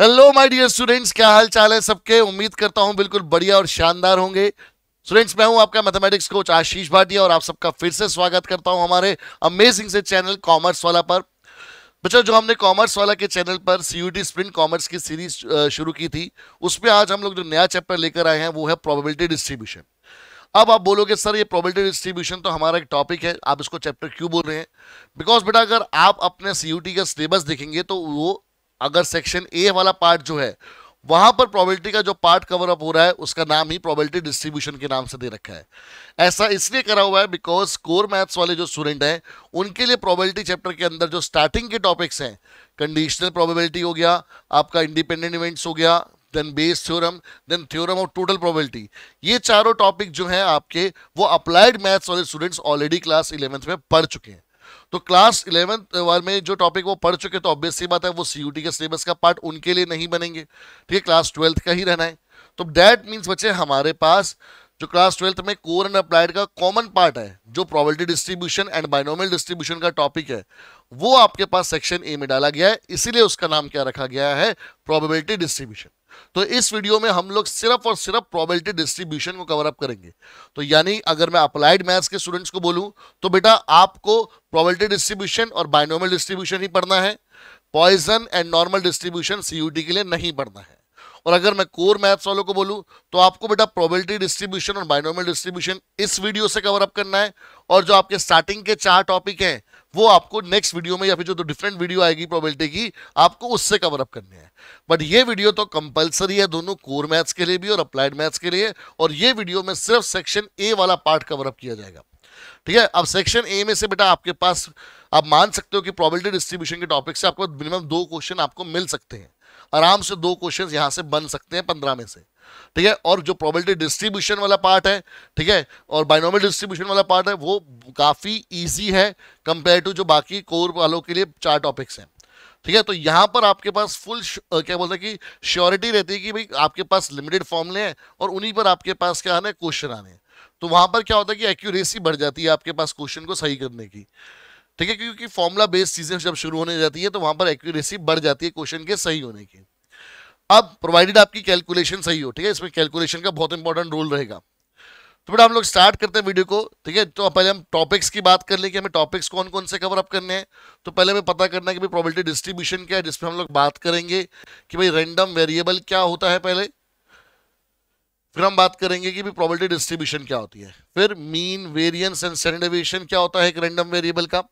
hello my dear students क्या हाल चाल है सबके उम्मीद करता हूं बिल्कुल बढ़िया और शानदार होंगे स्टूडेंट्स मैं हूं आपका मैथमेटिक्स कोच आशीष भाटिया और आप सबका फिर से स्वागत करता हूं हमारे अमेजिंग से चैनल कॉमर्स वाला पर बच्चों जो हमने कॉमर्स वाला के चैनल पर सी स्प्रिंट कॉमर्स की सीरीज शुरू की थी उसमें आज हम लोग जो नया चैप्टर लेकर आए हैं वो है प्रोबेबिलिटी डिस्ट्रीब्यूशन अब आप बोलोगे सर ये प्रोबेबिलिटी डिस्ट्रीब्यूशन तो हमारा एक टॉपिक है आप इसको चैप्टर क्यों बोल रहे हैं बिकॉज बेटा अगर आप अपने सी का सिलेबस देखेंगे तो वो अगर सेक्शन ए वाला पार्ट जो है वहां पर प्रोबेबिलिटी का जो पार्ट कवर अप हो रहा है उसका नाम ही प्रोबेबिलिटी डिस्ट्रीब्यूशन के नाम से दे रखा है ऐसा इसलिए करा हुआ है बिकॉज कोर मैथ्स वाले जो स्टूडेंट हैं उनके लिए प्रोबेबिलिटी चैप्टर के अंदर जो स्टार्टिंग के टॉपिक्स हैं कंडीशनल प्रोबेबिलिटी हो गया आपका इंडिपेंडेंट इवेंट्स हो गया then Bayes theorem then theorem of total probability ये चारों टॉपिक जो हैं आपके वो अप्लाइड मैथ्स वाले स्टूडेंट्स ऑलरेडी क्लास इलेवेंथ में पढ़ चुके हैं तो क्लास इलेवेंथ में जो टॉपिक वो पढ़ चुके तो ऑब्वियसली बात है वो सी के सिलेबस का पार्ट उनके लिए नहीं बनेंगे ठीक है क्लास ट्वेल्थ का ही रहना है तो डैट मीन्स बच्चे हमारे पास जो क्लास ट्वेल्थ में कोर एंड अप्लाइड का कॉमन पार्ट है जो probability distribution and binomial distribution का टॉपिक है वो आपके पास सेक्शन ए में डाला गया है इसीलिए उसका नाम क्या रखा गया है प्रोबेबिलिटी डिस्ट्रीब्यूशन तो इस वीडियो में हम लोग सिर्फ और सिर्फ प्रोबेबिलिटी डिस्ट्रीब्यूशन को कवर अप करेंगे तो यानी अगर मैं अप्लाइड मैथ्स के स्टूडेंट्स को बोलूं तो बेटा आपको प्रोबेबिलिटी डिस्ट्रीब्यूशन और बायनोमल डिस्ट्रीब्यूशन ही पढ़ना है पॉइजन एंड नॉर्मल डिस्ट्रीब्यूशन सी के लिए नहीं पढ़ना है और अगर मैं कोर मैथ्स वालों को बोलूं तो आपको बेटा प्रोबेबिलिटी डिस्ट्रीब्यूशन और बायनोमल डिस्ट्रीब्यूशन इस वीडियो से कवर अप करना है और जो आपके स्टार्टिंग के चार टॉपिक हैं वो आपको नेक्स्ट वीडियो में या फिर जो तो डिफरेंट वीडियो आएगी प्रोबेबिलिटी की आपको उससे कवर अप करने है बट ये वीडियो तो कंपलसरी है दोनों कोर मैथ्स के लिए भी और अप्लाइड मैथ्स के लिए और ये वीडियो में सिर्फ सेक्शन ए वाला पार्ट कवर अप किया जाएगा ठीक है अब सेक्शन ए में से बेटा आपके पास आप मान सकते हो कि प्रोबेबिलिटी डिस्ट्रीब्यूशन के टॉपिक से आपको मिनिमम दो क्वेश्चन आपको मिल सकते हैं आराम से दो क्वेश्चन यहां से बन सकते हैं पंद्रह में से ठीक है और जो प्रोबेबिलिटी डिस्ट्रीब्यूशन वाला पार्ट है ठीक है और बाइनोमल डिस्ट्रीब्यूशन वाला पार्ट है वो काफ़ी ईजी है कंपेयर टू जो बाकी कोर वालों के लिए चार टॉपिक्स हैं ठीक है तो यहाँ पर आपके पास फुल क्या बोलते हैं कि श्योरिटी रहती है कि भाई आपके पास लिमिटेड फॉर्मले हैं और उन्हीं पर आपके पास क्या आने क्वेश्चन आने तो वहां पर क्या होता है कि एक्यूरेसी बढ़ जाती है आपके पास क्वेश्चन को सही करने की ठीक है क्योंकि फॉर्मुला बेस्ड चीज़ें जब शुरू होने जाती है तो वहां पर एक्यूरेसी बढ़ जाती है क्वेश्चन के सही होने की अब प्रोवाइडेड आपकी कैलकुलेशन सही हो ठीक है इसमें कैलकुलेशन का बहुत इंपॉर्टेंट रोल रहेगा तो बेटा हम लोग स्टार्ट करते हैं वीडियो को ठीक है तो पहले हम टॉपिक्स की बात कर लें कि हमें टॉपिक्स कौन कौन से कवर अप करने हैं तो पहले हमें पता करना है कि भाई प्रोबेबिलिटी डिस्ट्रीब्यूशन क्या है जिसमें हम लोग बात करेंगे कि भाई रैंडम वेरिएबल क्या होता है पहले फिर हम बात करेंगे कि भी प्रोबेबिलिटी डिस्ट्रीब्यूशन क्या होती है फिर मीन वेरियंस एंड सेंडेविएशन क्या होता है एक रैंडम वेरिएबल का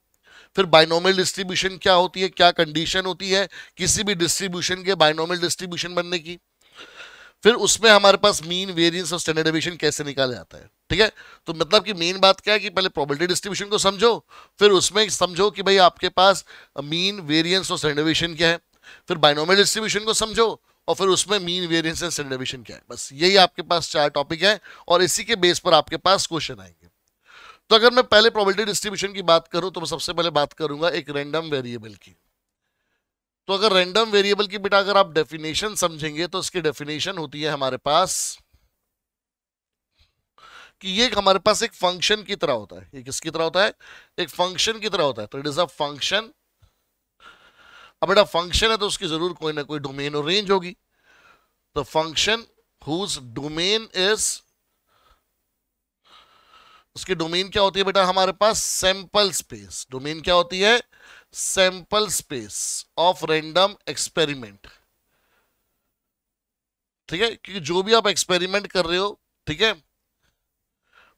फिर बाइनोमल डिस्ट्रीब्यूशन क्या होती है क्या कंडीशन होती है किसी भी डिस्ट्रीब्यूशन के बाइनोमल डिस्ट्रीब्यूशन बनने की फिर उसमें हमारे पास मीन वेरियंस और स्टैंडर्ड कैसे निकाला जाता है ठीक है तो मतलब कि मेन बात क्या है कि पहले प्रोबेबिलिटी डिस्ट्रीब्यूशन को समझो फिर उसमें समझो कि भाई आपके पास मीन वेरियंस और स्टैंडर्ड क्या है फिर बाइनोमल डिस्ट्रीब्यूशन को समझो और फिर उसमें मीन वेरियंस एंड स्टैंडर्ड क्या है बस यही आपके पास चार टॉपिक है और इसी के बेस पर आपके पास क्वेश्चन आएंगे तो अगर मैं पहले प्रोबेबिलिटी डिस्ट्रीब्यूशन की बात करूं तो मैं सबसे पहले बात करूंगा एक रैंडम वेरिएबल की तो अगर रैंडम वेरिएबल की बेटा अगर आप डेफिनेशन समझेंगे तो इसकी डेफिनेशन होती है हमारे पास कि ये हमारे पास एक फंक्शन की तरह होता है ये किसकी तरह होता है एक फंक्शन की तरह होता है तो इट इज अ फंक्शन अब बेटा फंक्शन है तो उसकी जरूर कोई ना कोई डोमेन और रेंज होगी तो फंक्शन हुज डोमेन इज उसकी डोमेन क्या होती है बेटा हमारे पास सैंपल स्पेस डोमेन क्या होती है sample space of random experiment ठीक है क्योंकि जो भी आप एक्सपेरिमेंट कर रहे हो ठीक है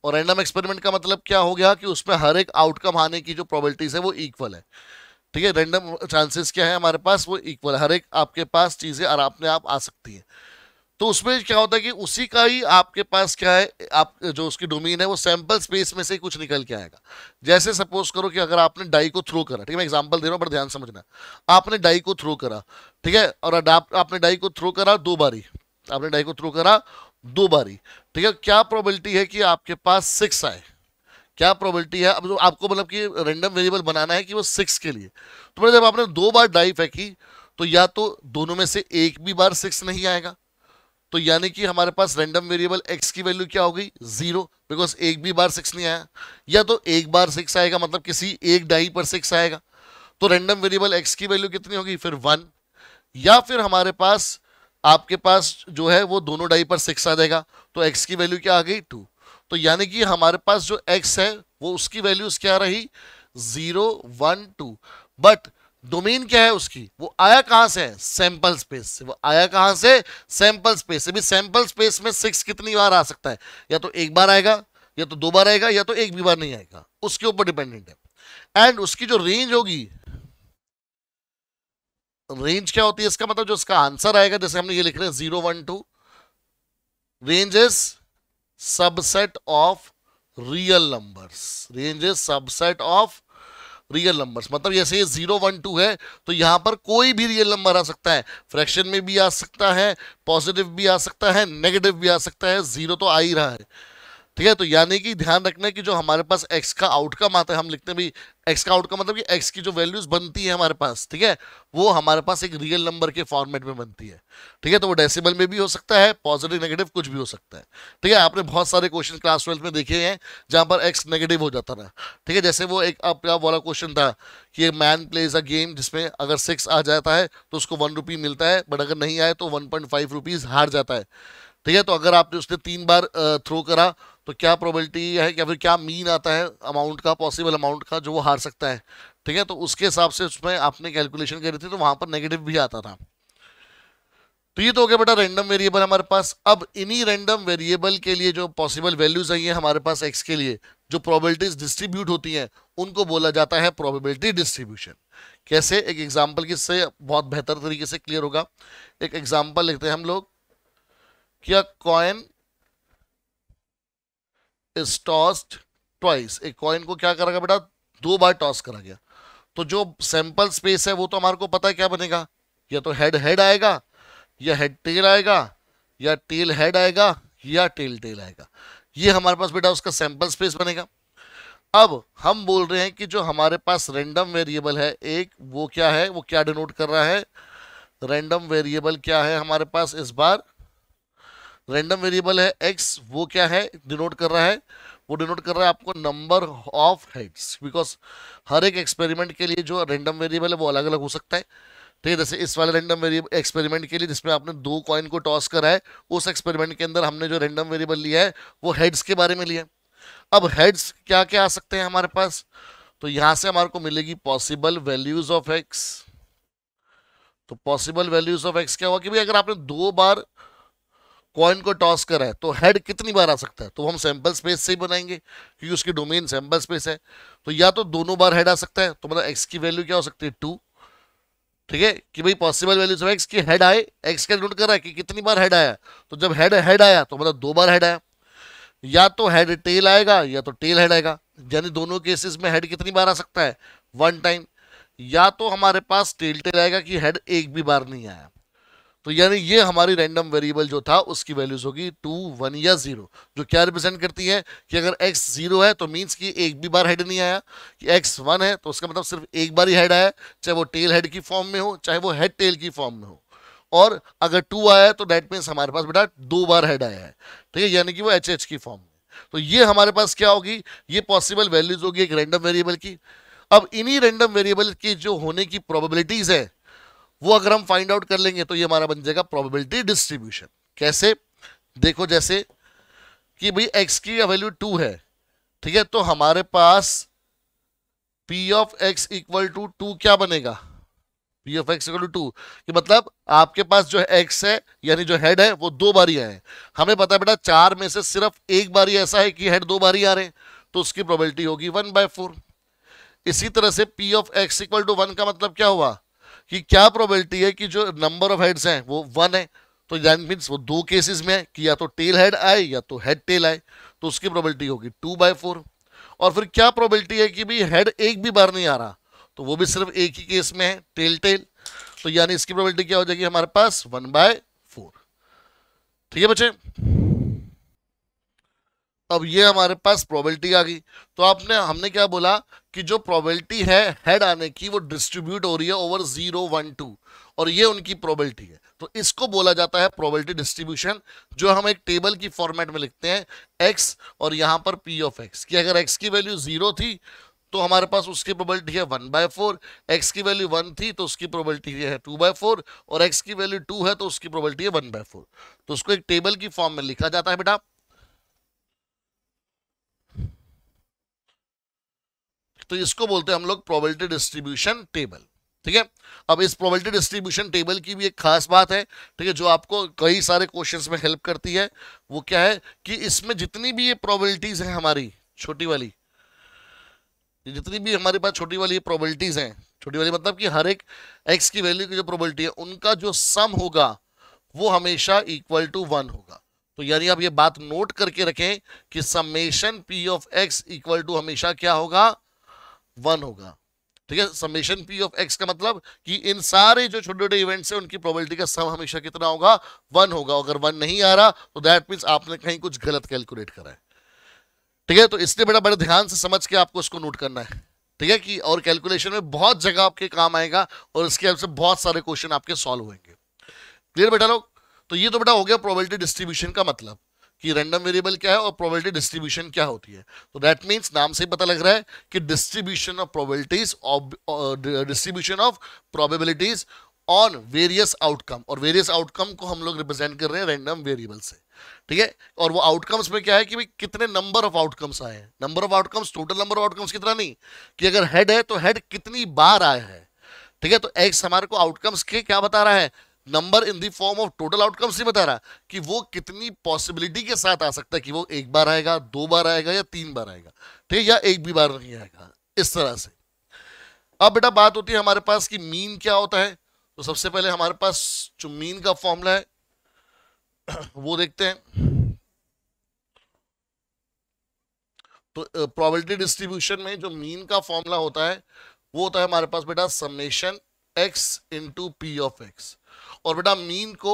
और रैंडम एक्सपेरिमेंट का मतलब क्या हो गया कि उसमें हर एक आउटकम आने की जो प्रोबेबिलिटीज है वो इक्वल है ठीक है रैंडम चांसेस क्या है हमारे पास वो इक्वल हर एक आपके पास चीज़ें आप आ सकती है तो उसमें क्या होता है कि उसी का ही आपके पास क्या है आप जो उसकी डोमेन है वो सैंपल स्पेस में से कुछ निकल के आएगा जैसे सपोज करो कि अगर आपने डाई को थ्रो करा ठीक है मैं एग्जांपल दे रहा हूँ बड़ा ध्यान समझना आपने डाई को थ्रो करा ठीक है और अडाप्ट आपने डाई को थ्रो करा दो बारी आपने डाई को थ्रो करा दो बारी ठीक है क्या प्रॉबिलिटी है कि आपके पास सिक्स आए क्या प्रॉबिलिटी है अब जो आपको मतलब कि रेंडम वेरिएबल बनाना है कि वो सिक्स के लिए तो मतलब जब आपने दो बार डाई फेंकी तो या तो दोनों में से एक भी बार सिक्स नहीं आएगा तो यानी कि हमारे पास रैंडम वेरिएबल एक्स की वैल्यू क्या हो गई जीरो बिकॉज एक भी बार सिक्स नहीं आया या तो एक बार सिक्स आएगा मतलब किसी एक डाई पर सिक्स आएगा तो रैंडम वेरिएबल एक्स की वैल्यू कितनी होगी फिर वन या फिर हमारे पास आपके पास जो है वो दोनों डाई पर सिक्स आ जाएगा तो एक्स की वैल्यू क्या आ गई टू तो यानी कि हमारे पास जो एक्स है वो उसकी वैल्यूज क्या रही zero one two but domain क्या है उसकी वो आया कहां से है सैंपल स्पेस से वो आया कहां से सैंपल स्पेस से भी सैंपल स्पेस में सिक्स कितनी बार आ सकता है या तो एक बार आएगा या तो दो बार आएगा या तो एक भी बार नहीं आएगा उसके ऊपर डिपेंडेंट है एंड उसकी जो रेंज होगी रेंज क्या होती है इसका मतलब जो इसका आंसर आएगा जैसे हमने ये लिख रहे हैं zero one two range is subset of real numbers range is subset of real numbers मतलब जैसे ये जीरो वन टू है तो यहाँ पर कोई भी रियल नंबर आ सकता है फ्रैक्शन में भी आ सकता है पॉजिटिव भी आ सकता है नेगेटिव भी आ सकता है जीरो तो आ ही रहा है ठीक है तो यानी कि ध्यान रखना कि जो हमारे पास एक्स का आउटकम आता है हम लिखते भी एक्स का आउट का मतलब कि एक्स की जो वैल्यूज बनती है हमारे पास ठीक है वो हमारे पास एक रियल नंबर के फॉर्मेट में बनती है ठीक है तो वो डेसिमल में भी हो सकता है पॉजिटिव नेगेटिव कुछ भी हो सकता है ठीक है आपने बहुत सारे क्वेश्चन क्लास ट्वेल्थ में देखे हैं जहाँ पर एक्स नेगेटिव हो जाता था ठीक है जैसे वो एक आप वाला क्वेश्चन था कि मैन प्लेज अ गेम जिसमें अगर सिक्स आ जाता है तो उसको वन रुपी मिलता है बट अगर नहीं आए तो वन पॉइंट फाइव रुपीज़ हार जाता है ठीक है तो अगर आपने उसने तीन बार थ्रो करा तो क्या प्रोबेबिलिटी है या फिर क्या मीन आता है अमाउंट का पॉसिबल अमाउंट का जो वो हार सकता है ठीक है तो उसके हिसाब से उसमें आपने कैलकुलेशन करी थी तो वहाँ पर नेगेटिव भी आता था तो ये तो हो गया बेटा रैंडम वेरिएबल हमारे पास अब इन्हीं रैंडम वेरिएबल के लिए जो पॉसिबल वैल्यूज आई है हमारे पास एक्स के लिए जो प्रोबेबिलिटीज डिस्ट्रीब्यूट होती हैं उनको बोला जाता है प्रोबेबिलिटी डिस्ट्रीब्यूशन कैसे एक एग्जाम्पल किससे बहुत बेहतर तरीके से क्लियर होगा एक एग्जाम्पल लिखते हैं हम लोग क्या कॉइन इज टॉस्ड ट्वाइस एक कॉइन को क्या करा गया बेटा दो बार टॉस करा गया तो जो सैंपल स्पेस है वो तो हमारे को पता है क्या बनेगा या तो हेड हेड आएगा या हेड टेल आएगा या टेल हेड आएगा या टेल टेल आएगा ये हमारे पास बेटा उसका सैंपल स्पेस बनेगा अब हम बोल रहे हैं कि जो हमारे पास रैंडम वेरिएबल है एक वो क्या है वो क्या डिनोट कर रहा है रैंडम वेरिएबल क्या है हमारे पास इस बार रैंडम वेरिएबल है एक्स वो क्या है डिनोट कर रहा है वो डिनोट कर रहा है आपको नंबर ऑफ हेड्स बिकॉज हर एक एक्सपेरिमेंट के लिए जो रैंडम वेरिएबल है वो अलग अलग हो सकता है ठीक है जैसे इस वाले रैंडम वेरिएबल एक्सपेरिमेंट के लिए जिसमें आपने दो कॉइन को टॉस करा है उस एक्सपेरिमेंट के अंदर हमने जो रैंडम वेरिएबल लिया है वो हेड्स के बारे में लिया है अब हेड्स क्या क्या आ सकते हैं हमारे पास तो यहां से हमारे को मिलेगी पॉसिबल वैल्यूज ऑफ एक्स तो पॉसिबल वैल्यूज ऑफ एक्स क्या हुआ कि भाई अगर आपने दो बार कॉइन को टॉस करा है तो हेड कितनी बार आ सकता है तो हम सैंपल स्पेस से ही बनाएंगे क्योंकि उसकी डोमेन सैंपल स्पेस है तो या तो दोनों बार हेड आ सकता है तो मतलब एक्स की वैल्यू क्या हो सकती है टू ठीक है कि भाई पॉसिबल वैल्यू एक्स की हेड आए एक्स का नोट कर रहा है कि कितनी बार हेड आया तो जब हेड हेड आया तो मतलब दो बार हेड आया या तो हेड टेल आएगा या तो टेल हेड आएगा यानी दोनों केसेस में हेड कितनी बार आ सकता है वन टाइम या तो हमारे पास टेल टेल आएगा कि हेड एक भी बार नहीं आया तो यानी ये हमारी रैंडम वेरिएबल जो था उसकी वैल्यूज होगी टू वन या जीरो जो क्या रिप्रेजेंट करती है कि अगर एक्स जीरो है तो मीन्स कि एक भी बार हेड नहीं आया कि एक्स वन है तो उसका मतलब सिर्फ एक बार ही हेड आया चाहे वो टेल हेड की फॉर्म में हो चाहे वो हेड टेल की फॉर्म में हो और अगर टू आया तो डेट मीन्स हमारे पास बेटा दो बार हेड आया है ठीक है यानी कि वो एच एच की फॉर्म में तो ये हमारे पास क्या होगी ये पॉसिबल वैल्यूज होगी एक रैंडम वेरिएबल की अब इन्हीं रैंडम वेरिएबल की जो होने की प्रोबेबिलिटीज है वो अगर हम फाइंड आउट कर लेंगे तो ये हमारा बन जाएगा प्रोबेबिलिटी डिस्ट्रीब्यूशन कैसे देखो जैसे कि भाई एक्स की वैल्यू टू है ठीक है तो हमारे पास P of X equal to two क्या बनेगा P of X equal to two कि मतलब आपके पास जो एक्स है यानी जो हेड है वो दो बारी आए हमें पता है बेटा चार में से सिर्फ एक बारी ऐसा है कि हेड दो बारी आ रहे हैं तो उसकी प्रोबेबिलिटी होगी वन बाय फोर इसी तरह से P of X equal to one का मतलब क्या हुआ कि क्या प्रोबेबिलिटी है कि जो नंबर ऑफ हेड्स हैं वो वन है तो दैट मीन्स वो दो केसेस में है कि या तो टेल हेड आए या तो हेड टेल आए तो उसकी प्रोबेबिलिटी होगी टू बाय फोर और फिर क्या प्रोबेबिलिटी है कि भाई हेड एक भी बार नहीं आ रहा तो वो भी सिर्फ एक ही केस में है टेल टेल तो यानी इसकी प्रोबेबिलिटी क्या हो जाएगी हमारे पास वन बाय फोर ठीक है बच्चे अब ये हमारे पास प्रोबेबिलिटी आ गई तो आपने हमने क्या बोला कि जो प्रोबेबिलिटी है हेड आने की वो डिस्ट्रीब्यूट हो रही है ओवर जीरो वन टू और ये उनकी प्रोबेबिलिटी है तो इसको बोला जाता है प्रोबेबिलिटी डिस्ट्रीब्यूशन जो हम एक टेबल की फॉर्मेट में लिखते हैं एक्स और यहाँ पर पी ऑफ एक्स कि अगर एक्स की वैल्यू जीरो थी तो हमारे पास उसकी प्रोबेबिलिटी है वन बाय फोर एक्स की वैल्यू वन थी तो उसकी प्रोबेबिलिटी है टू बाय फोर और एक्स की वैल्यू टू है तो उसकी प्रोबेबिलिटी है वन बाय फोर तो उसको एक टेबल की फॉर्म में लिखा जाता है बेटा तो इसको बोलते हैं हम लोग प्रोबेबिलिटी डिस्ट्रीब्यूशन टेबल ठीक है अब इस प्रोबेबिलिटी डिस्ट्रीब्यूशन टेबल की भी एक खास बात है ठीक है जो आपको कई सारे क्वेश्चंस में हेल्प करती है वो क्या है कि इसमें जितनी भी ये प्रोबेबिलिटीज हैं हमारी छोटी वाली जितनी भी हमारे पास छोटी वाली प्रोबेबिलिटीज हैं छोटी वाली मतलब कि हर एक एक्स की वैल्यू की जो प्रोबेबिलिटी है उनका जो सम होगा वो हमेशा इक्वल टू वन होगा तो यानी आप ये बात नोट करके रखें कि summation P of X equal to हमेशा क्या होगा वन होगा ठीक है समेशन पी ऑफ एक्स का मतलब कि इन सारे जो छोटे छोटे इवेंट्स हैं उनकी प्रोबेबिलिटी का सम हमेशा कितना होगा वन होगा अगर वन नहीं आ रहा तो दैट मीन्स आपने कहीं कुछ गलत कैलकुलेट करा है ठीक है तो इसलिए बड़ा बड़े ध्यान से समझ के आपको इसको नोट करना है ठीक है कि और कैलकुलेशन में बहुत जगह आपके काम आएगा और इसके हिसाब से बहुत सारे क्वेश्चन आपके सॉल्व होंगे क्लियर बेटा लोग तो ये तो बेटा हो गया प्रोबेबिलिटी डिस्ट्रीब्यूशन का मतलब कि रैंडम वेरिएबल क्या है और प्रोबेबिलिटी डिस्ट्रीब्यूशन क्या होती है तो दैट मींस नाम से ही पता लग रहा है कि distribution of probabilities distribution of probabilities on various outcome और वेरियस आउटकम को हम लोग रिप्रेजेंट कर रहे हैं रैंडम वेरिएबल से ठीक है और वो आउटकम्स में क्या है कि भाई कितने नंबर ऑफ आउटकम्स आए हैं number of outcomes total number of outcomes कितना नहीं कि अगर हेड है तो हेड कितनी बार आया है ठीक है तो एक्स हमारे को आउटकम्स के क्या बता रहा है number in the form of total outcomes से बता रहा कि वो कितनी पॉसिबिलिटी के साथ आ सकता है कि वो एक बार आएगा दो बार आएगा या तीन बार आएगा ठीक है या एक भी बार नहीं आएगा इस तरह से अब बेटा बात होती है हमारे पास कि मीन क्या होता है तो सबसे पहले हमारे पास जो मीन का फॉर्मूला है वो देखते हैं तो प्रोबेबिलिटी डिस्ट्रीब्यूशन में जो मीन का फॉर्मूला होता है वो होता है हमारे पास बेटा summation X into P of X और बेटा मीन को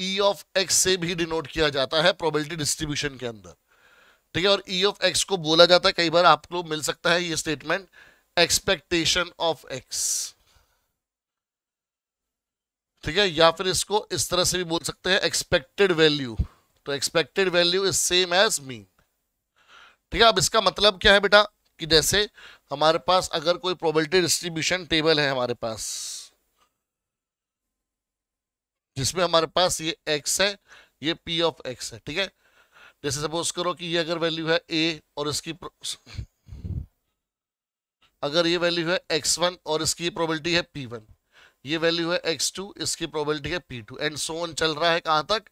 ई ऑफ एक्स से भी डिनोट किया जाता है प्रोबेबिलिटी डिस्ट्रीब्यूशन के अंदर ठीक है और ई ऑफ एक्स को बोला जाता है कई बार आपको मिल सकता है ये स्टेटमेंट एक्सपेक्टेशन ऑफ एक्स ठीक है या फिर इसको इस तरह से भी बोल सकते हैं एक्सपेक्टेड वैल्यू तो expected value is same as mean ठीक है अब इसका मतलब क्या है बेटा कि जैसे हमारे पास अगर कोई प्रोबेबिलिटी डिस्ट्रीब्यूशन टेबल है हमारे पास जिसमें हमारे पास ये एक्स है ये पी ऑफ एक्स है ठीक है जैसे सपोज करो कि ये अगर वैल्यू है ए और इसकी अगर ये वैल्यू है एक्स वन और इसकी प्रोबेबिलिटी है पी वन ये वैल्यू है एक्स टू इसकी प्रोबेबिलिटी है पी टू एंड सोन चल रहा है कहां तक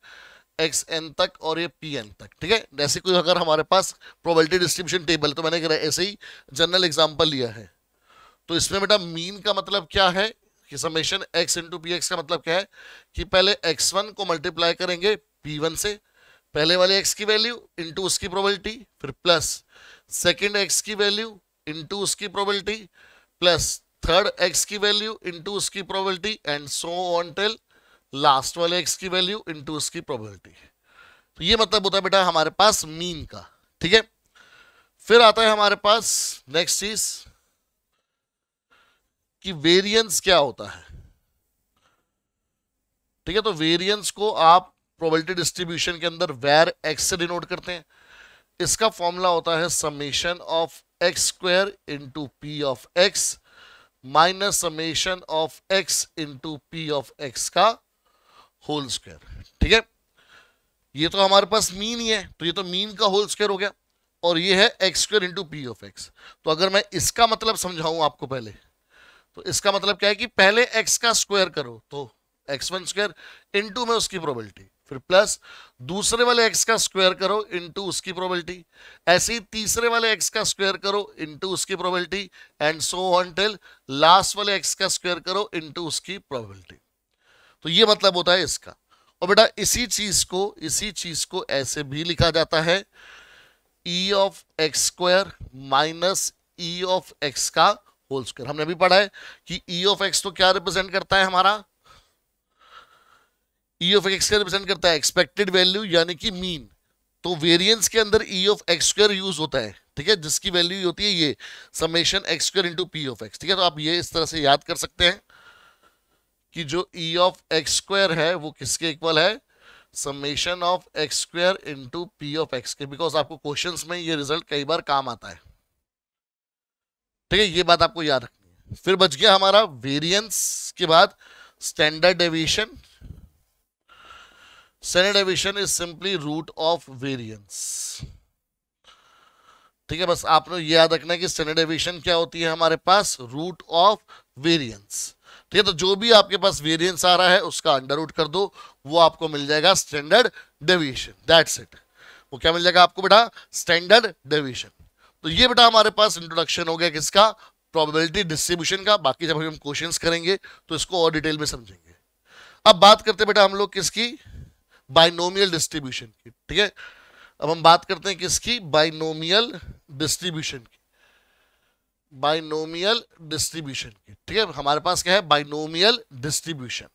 एक्स एन तक और ये पी एन तक ठीक है जैसे कोई अगर हमारे पास प्रोबेबिलिटी डिस्ट्रीब्यूशन टेबल तो मैंने ऐसे ही जनरल एग्जाम्पल लिया है तो इसमें बेटा मीन का मतलब क्या है कि समेशन x इंटू पी का मतलब क्या है कि पहले x1 को मल्टीप्लाई करेंगे p1 से पहले वाले x की वैल्यू इंटू उसकी प्रोबेबिलिटी फिर प्लस सेकेंड x की वैल्यू इंटू उसकी प्रोबेबिलिटी प्लस थर्ड x की वैल्यू इंटू उसकी probability and so on till last वाले x की वैल्यू इंटू उसकी प्रोबेबिलिटी तो ये मतलब होता है बेटा हमारे पास मीन का ठीक है फिर आता है हमारे पास नेक्स्ट चीज़ कि वेरिएंस क्या होता है ठीक है तो वेरिएंस को आप प्रोबेबिलिटी डिस्ट्रीब्यूशन के अंदर वेर एक्स से डिनोट करते हैं इसका फॉर्मूला होता है summation of X square into P of X minus summation of X into P of X का होल स्क्वायर ठीक है ये तो हमारे पास मीन ही है तो ये तो मीन का होल स्क्वायर हो गया और ये है X square into P of X तो अगर मैं इसका मतलब समझाऊं आपको पहले तो इसका मतलब क्या है कि पहले x का स्क्वायर करो तो x1 वन स्क्वायर इंटू में उसकी प्रोबेबिलिटी फिर प्लस दूसरे वाले x का स्क्वायर करो इंटू उसकी प्रोबेबिलिटी ऐसे ही तीसरे वाले x का स्क्वायर करो इंटू उसकी probability and so on till last वाले x का स्क्वायर करो इंटू उसकी प्रोबेबिलिटी तो ये मतलब होता है इसका और बेटा इसी चीज को इसी चीज को ऐसे भी लिखा जाता है E of X square minus E of X का होल स्क्वायर हमने भी पढ़ा है कि ई ऑफ एक्स तो क्या रिप्रेजेंट करता है हमारा ई ऑफ एक्स क्या रिप्रेजेंट करता है एक्सपेक्टेड वैल्यू यानी कि मीन तो वेरिएंस के अंदर E of X square use होता है ठीक है जिसकी वैल्यू होती है ये summation X square into P of X ठीक है तो आप ये इस तरह से याद कर सकते हैं कि जो ई ऑफ एक्स स्क्वायर है वो किसके इक्वल है summation of X square into P of X के बिकॉज आपको क्वेश्चंस में ये रिजल्ट कई बार काम आता है ठीक है ये बात आपको याद रखनी है फिर बच गया हमारा वेरियंस के बाद standard deviation standard deviation is simply root of variance ठीक है बस आपने ये याद रखना है कि स्टैंडर्ड डेविएशन क्या होती है हमारे पास रूट ऑफ वेरियंस ठीक है तो जो भी आपके पास वेरियंस आ रहा है उसका अंडर रूट कर दो वो आपको मिल जाएगा स्टैंडर्ड डेविएशन दैट्स इट वो क्या मिल जाएगा आपको बेटा स्टैंडर्ड डेविएशन तो ये बेटा हमारे पास इंट्रोडक्शन हो गया किसका प्रोबेबिलिटी डिस्ट्रीब्यूशन का बाकी जब हम क्वेश्चन करेंगे तो इसको और डिटेल में समझेंगे अब बात करते बेटा हम लोग किसकी बाइनोमियल डिस्ट्रीब्यूशन की ठीक है अब हम बात करते हैं किसकी बाइनोमियल डिस्ट्रीब्यूशन की बाइनोमियल डिस्ट्रीब्यूशन की ठीक है हमारे पास क्या है बाइनोमियल डिस्ट्रीब्यूशन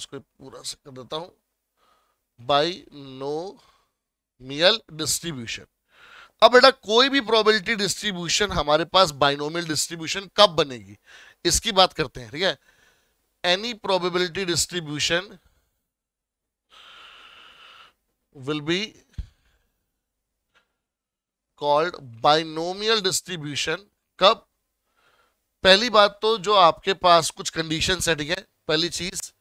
इसको पूरा कर देता हूं बाइनोमियल डिस्ट्रीब्यूशन अब बेटा कोई भी प्रोबेबिलिटी डिस्ट्रीब्यूशन हमारे पास बाइनोमियल डिस्ट्रीब्यूशन कब बनेगी इसकी बात करते हैं ठीक है any probability distribution will be called binomial distribution कब पहली बात तो जो आपके पास कुछ कंडीशन है ठीक है पहली चीज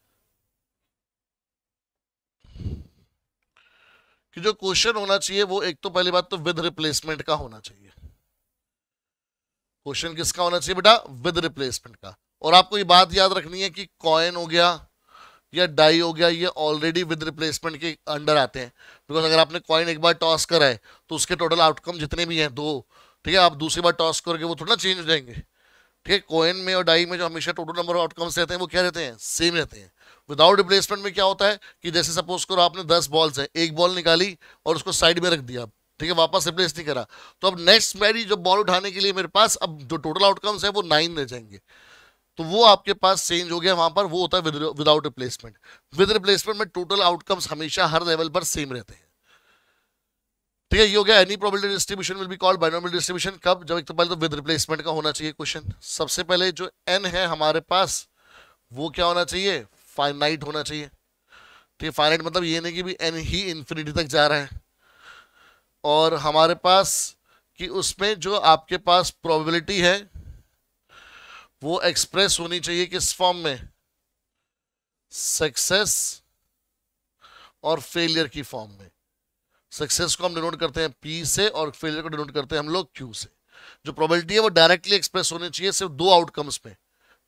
कि जो क्वेश्चन होना चाहिए वो एक तो पहली बात तो विद रिप्लेसमेंट का होना चाहिए क्वेश्चन किसका होना चाहिए बेटा विद रिप्लेसमेंट का और आपको ये बात याद रखनी है कि कॉइन हो गया या डाई हो गया ये ऑलरेडी विद रिप्लेसमेंट के अंडर आते हैं बिकॉज अगर आपने कॉइन एक बार टॉस करा है तो उसके टोटल आउटकम जितने भी हैं दो ठीक है आप दूसरी बार टॉस करके वो थोड़ा चेंज हो जाएंगे ठीक है कोइन में और डाई में जो हमेशा टोटल नंबर ऑफ आउटकम्स रहते हैं वो क्या रहते हैं सेम रहते हैं विदाउट रिप्लेसमेंट में क्या होता है कि जैसे सपोज करो आपने दस बॉल्स हैं एक बॉल निकाली और उसको साइड में रख दिया ठीक है वापस रिप्लेस नहीं करा तो अब नेक्स्ट मैरी जो बॉल उठाने के लिए मेरे पास अब जो टोटल आउटकम्स है वो नाइन रह जाएंगे तो वो आपके पास चेंज हो गया वहां पर वो होता है विदाउट रिप्लेसमेंट विद रिप्लेसमेंट में टोटल आउटकम्स हमेशा हर लेवल पर सेम रहते हैं ठीक तो है ये हो गया any probability distribution will be called binomial distribution कब जब एक तो पहले तो विद रिप्लेसमेंट का होना चाहिए क्वेश्चन सबसे पहले जो एन है हमारे पास वो क्या होना चाहिए फाइनाइट होना चाहिए ठीक है फाइनाइट मतलब ये नहीं कि भी एन ही इन्फिनिटी तक जा रहा है और हमारे पास कि उसमें जो आपके पास प्रोबेबिलिटी है वो एक्सप्रेस होनी चाहिए किस फॉर्म में सक्सेस और फेलियर की फॉर्म में सक्सेस को हम डिनोट करते हैं पी से और फेलियर को डिनोट करते हैं हम लोग क्यू से जो प्रोबेबिलिटी है वो डायरेक्टली एक्सप्रेस होनी चाहिए सिर्फ दो आउटकम्स में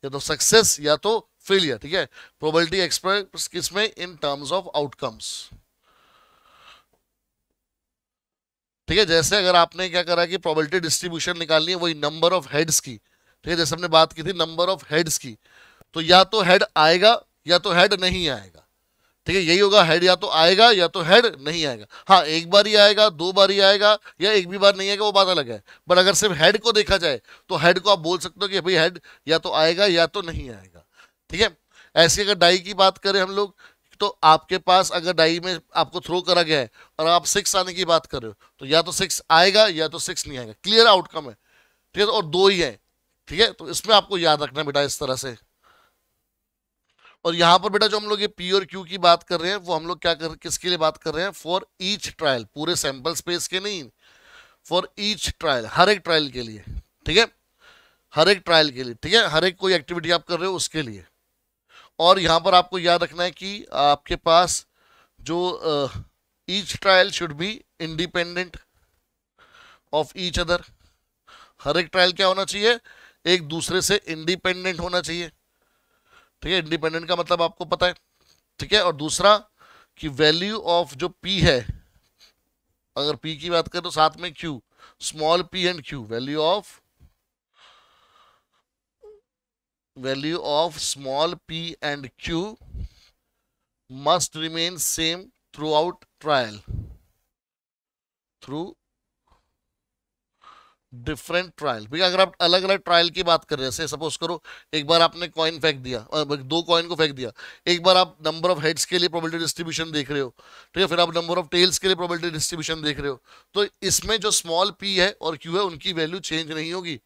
या तो सक्सेस या तो फेलियर ठीक है प्रोबेबिलिटी एक्सप्रेस किसमें इन टर्म्स ऑफ आउटकम्स ठीक है जैसे अगर आपने क्या करा कि प्रोबेबिलिटी डिस्ट्रीब्यूशन निकालनी है वही नंबर ऑफ हेड्स की ठीक है जैसे हमने बात की थी नंबर ऑफ हेड्स की तो या तो हेड आएगा या तो हेड नहीं आएगा ठीक है यही होगा हेड या तो आएगा या तो हेड नहीं आएगा हाँ एक बार ही आएगा दो बार ही आएगा या एक भी बार नहीं आएगा वो बात अलग है बट अगर सिर्फ हेड को देखा जाए तो हेड को आप बोल सकते हो कि भाई हेड या तो आएगा या तो नहीं आएगा ठीक है ऐसी अगर डाई की बात करें हम लोग तो आपके पास अगर डाई में आपको थ्रो करा गया है और आप सिक्स आने की बात कर रहे हो तो या तो सिक्स आएगा या तो सिक्स नहीं आएगा क्लियर आउटकम है ठीक है तो और दो ही है ठीक है तो इसमें आपको याद रखना बेटा इस तरह से और यहाँ पर बेटा जो हम लोग ये पी और क्यू की बात कर रहे हैं वो हम लोग क्या कर किसके लिए बात कर रहे हैं फॉर ईच ट्रायल पूरे सैंपल स्पेस के नहीं फॉर ईच ट्रायल हर एक ट्रायल के लिए ठीक है हर एक ट्रायल के लिए ठीक है हर एक कोई एक्टिविटी आप कर रहे हो उसके लिए और यहाँ पर आपको याद रखना है कि आपके पास जो each trial should be independent of each other हर एक ट्रायल क्या होना चाहिए एक दूसरे से इंडिपेंडेंट होना चाहिए ठीक है इंडिपेंडेंट का मतलब आपको पता है ठीक है और दूसरा कि वैल्यू ऑफ जो पी है अगर पी की बात करें तो साथ में Q small P and Q value of value of small P and Q must remain same throughout trial through different trial भैया अगर आप अलग अलग ट्रायल की बात कर रहे हैं जैसे सपोज करो एक बार आपने कॉइन फेंक दिया दो कॉइन को फेंक दिया एक बार आप नंबर ऑफ हेड्स के लिए प्रोबेबिलिटी डिस्ट्रीब्यूशन देख रहे हो ठीक है फिर आप नंबर ऑफ टेल्स के लिए प्रोबेबिलिटी डिस्ट्रीब्यूशन देख रहे हो तो इसमें जो स्मॉल पी है और क्यू है उनकी वैल्यू चेंज नहीं होगी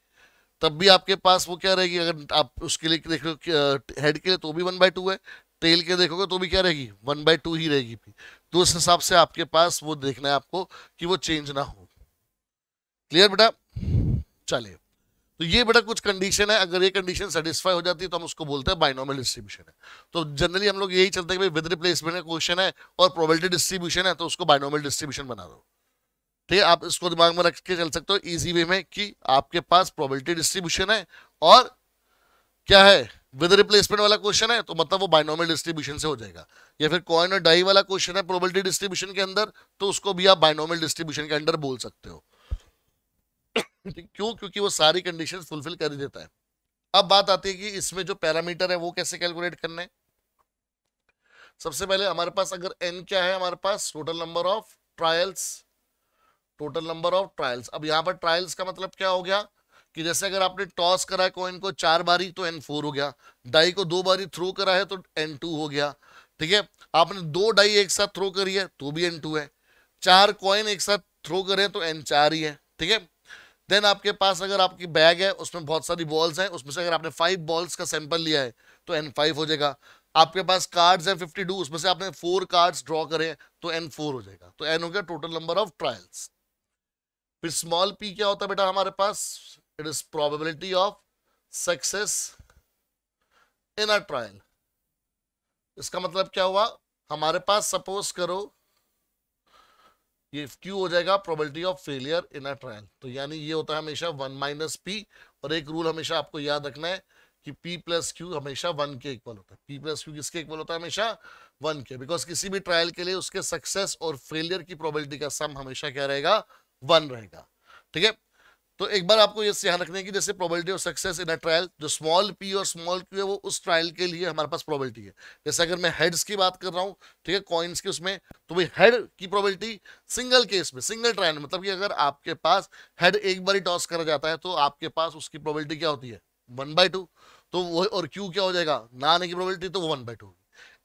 तब भी आपके पास वो क्या रहेगी अगर आप उसके लिए देख रहे होड हेड के लिए तो भी वन बाई टू है टेल के देखोगे तो भी क्या रहेगी वन बाई टू ही रहेगी तो उस हिसाब से आपके पास वो देखना है आपको कि वो चेंज ना हो क्लियर बेटा चले तो ये बेटा कुछ कंडीशन है अगर ये कंडीशन सेटिस्फाई हो जाती है तो हम उसको बोलते हैं बाइनोमल डिस्ट्रीब्यूशन है तो जनरली हम लोग यही चलते हैं कि विद रिप्लेसमेंट का क्वेश्चन है और प्रोबेबिलिटी डिस्ट्रीब्यूशन है तो उसको बाइनोमल डिस्ट्रीब्यूशन बना दो ठीक है आप इसको दिमाग में रख के चल सकते हो इजी वे में कि आपके पास प्रोबेबिलिटी डिस्ट्रीब्यूशन है और क्या है विद रिप्लेसमेंट वाला क्वेश्चन है तो मतलब वो बाइनोमल डिस्ट्रीब्यूशन से हो जाएगा या फिर कॉइन और डाई वाला क्वेश्चन है प्रोबेबिलिटी डिस्ट्रीब्यूशन के अंदर तो उसको भी आप बाइनोमल डिस्ट्रीब्यूशन के अंदर बोल सकते हो क्यों क्योंकि वो सारी कंडीशन फुलफिल कर ही देता है अब बात आती है कि इसमें जो पैरामीटर है वो कैसे कैलकुलेट करना है सबसे पहले हमारे पास अगर एन क्या है हमारे पास total number of trials total number of trials अब यहाँ पर ट्रायल्स का मतलब क्या हो गया कि जैसे अगर आपने टॉस करा कॉइन को चार बारी तो एन फोर हो गया डाई को दो बारी थ्रो करा है तो एन टू हो गया ठीक है आपने दो डाई एक साथ थ्रो करी है तो भी एन टू है चार कॉइन एक साथ थ्रो करें तो एन चार ही है ठीक है देन आपके पास अगर आपकी बैग है उसमें बहुत सारी बॉल्स हैं उसमें से अगर आपने फाइव बॉल्स का सैंपल लिया है तो एन फाइव हो जाएगा आपके पास कार्ड्स हैं फिफ्टी टू उसमें से आपने फोर कार्ड्स ड्रॉ करें तो एन फोर हो जाएगा तो एन हो गया टोटल नंबर ऑफ ट्रायल्स फिर स्मॉल पी क्या होता है बेटा हमारे पास it is probability of success in a trial इसका मतलब क्या हुआ हमारे पास सपोज करो ये क्यू हो जाएगा probability of failure in a trial तो यानी ये होता है हमेशा वन माइनस पी और एक रूल हमेशा आपको याद रखना है कि पी प्लस क्यू हमेशा वन के इक्वल होता है पी प्लस क्यू किसके इक्वल होता है हमेशा वन के बिकॉज किसी भी ट्रायल के लिए उसके सक्सेस और फेलियर की प्रोबेबिलिटी का सम हमेशा क्या रहेगा वन रहेगा ठीक है तो एक बार आपको ये ध्यान रखने की जैसे probability of success in a trial जो स्मॉल पी और स्मॉल क्यू है वो उस ट्रायल के लिए हमारे पास प्रोबेबिलिटी है जैसे अगर मैं हेड्स की बात कर रहा हूँ ठीक है कॉइन्स की उसमें तो भाई हेड की प्रोबेबिलिटी सिंगल केस में सिंगल ट्रायल मतलब कि अगर आपके पास हेड एक बार ही टॉस करा जाता है तो आपके पास उसकी प्रोबेबिलिटी क्या होती है वन बाई टू तो वो और क्यू क्या हो जाएगा ना आने की प्रोबेबिलिटी तो वो वन बाई टू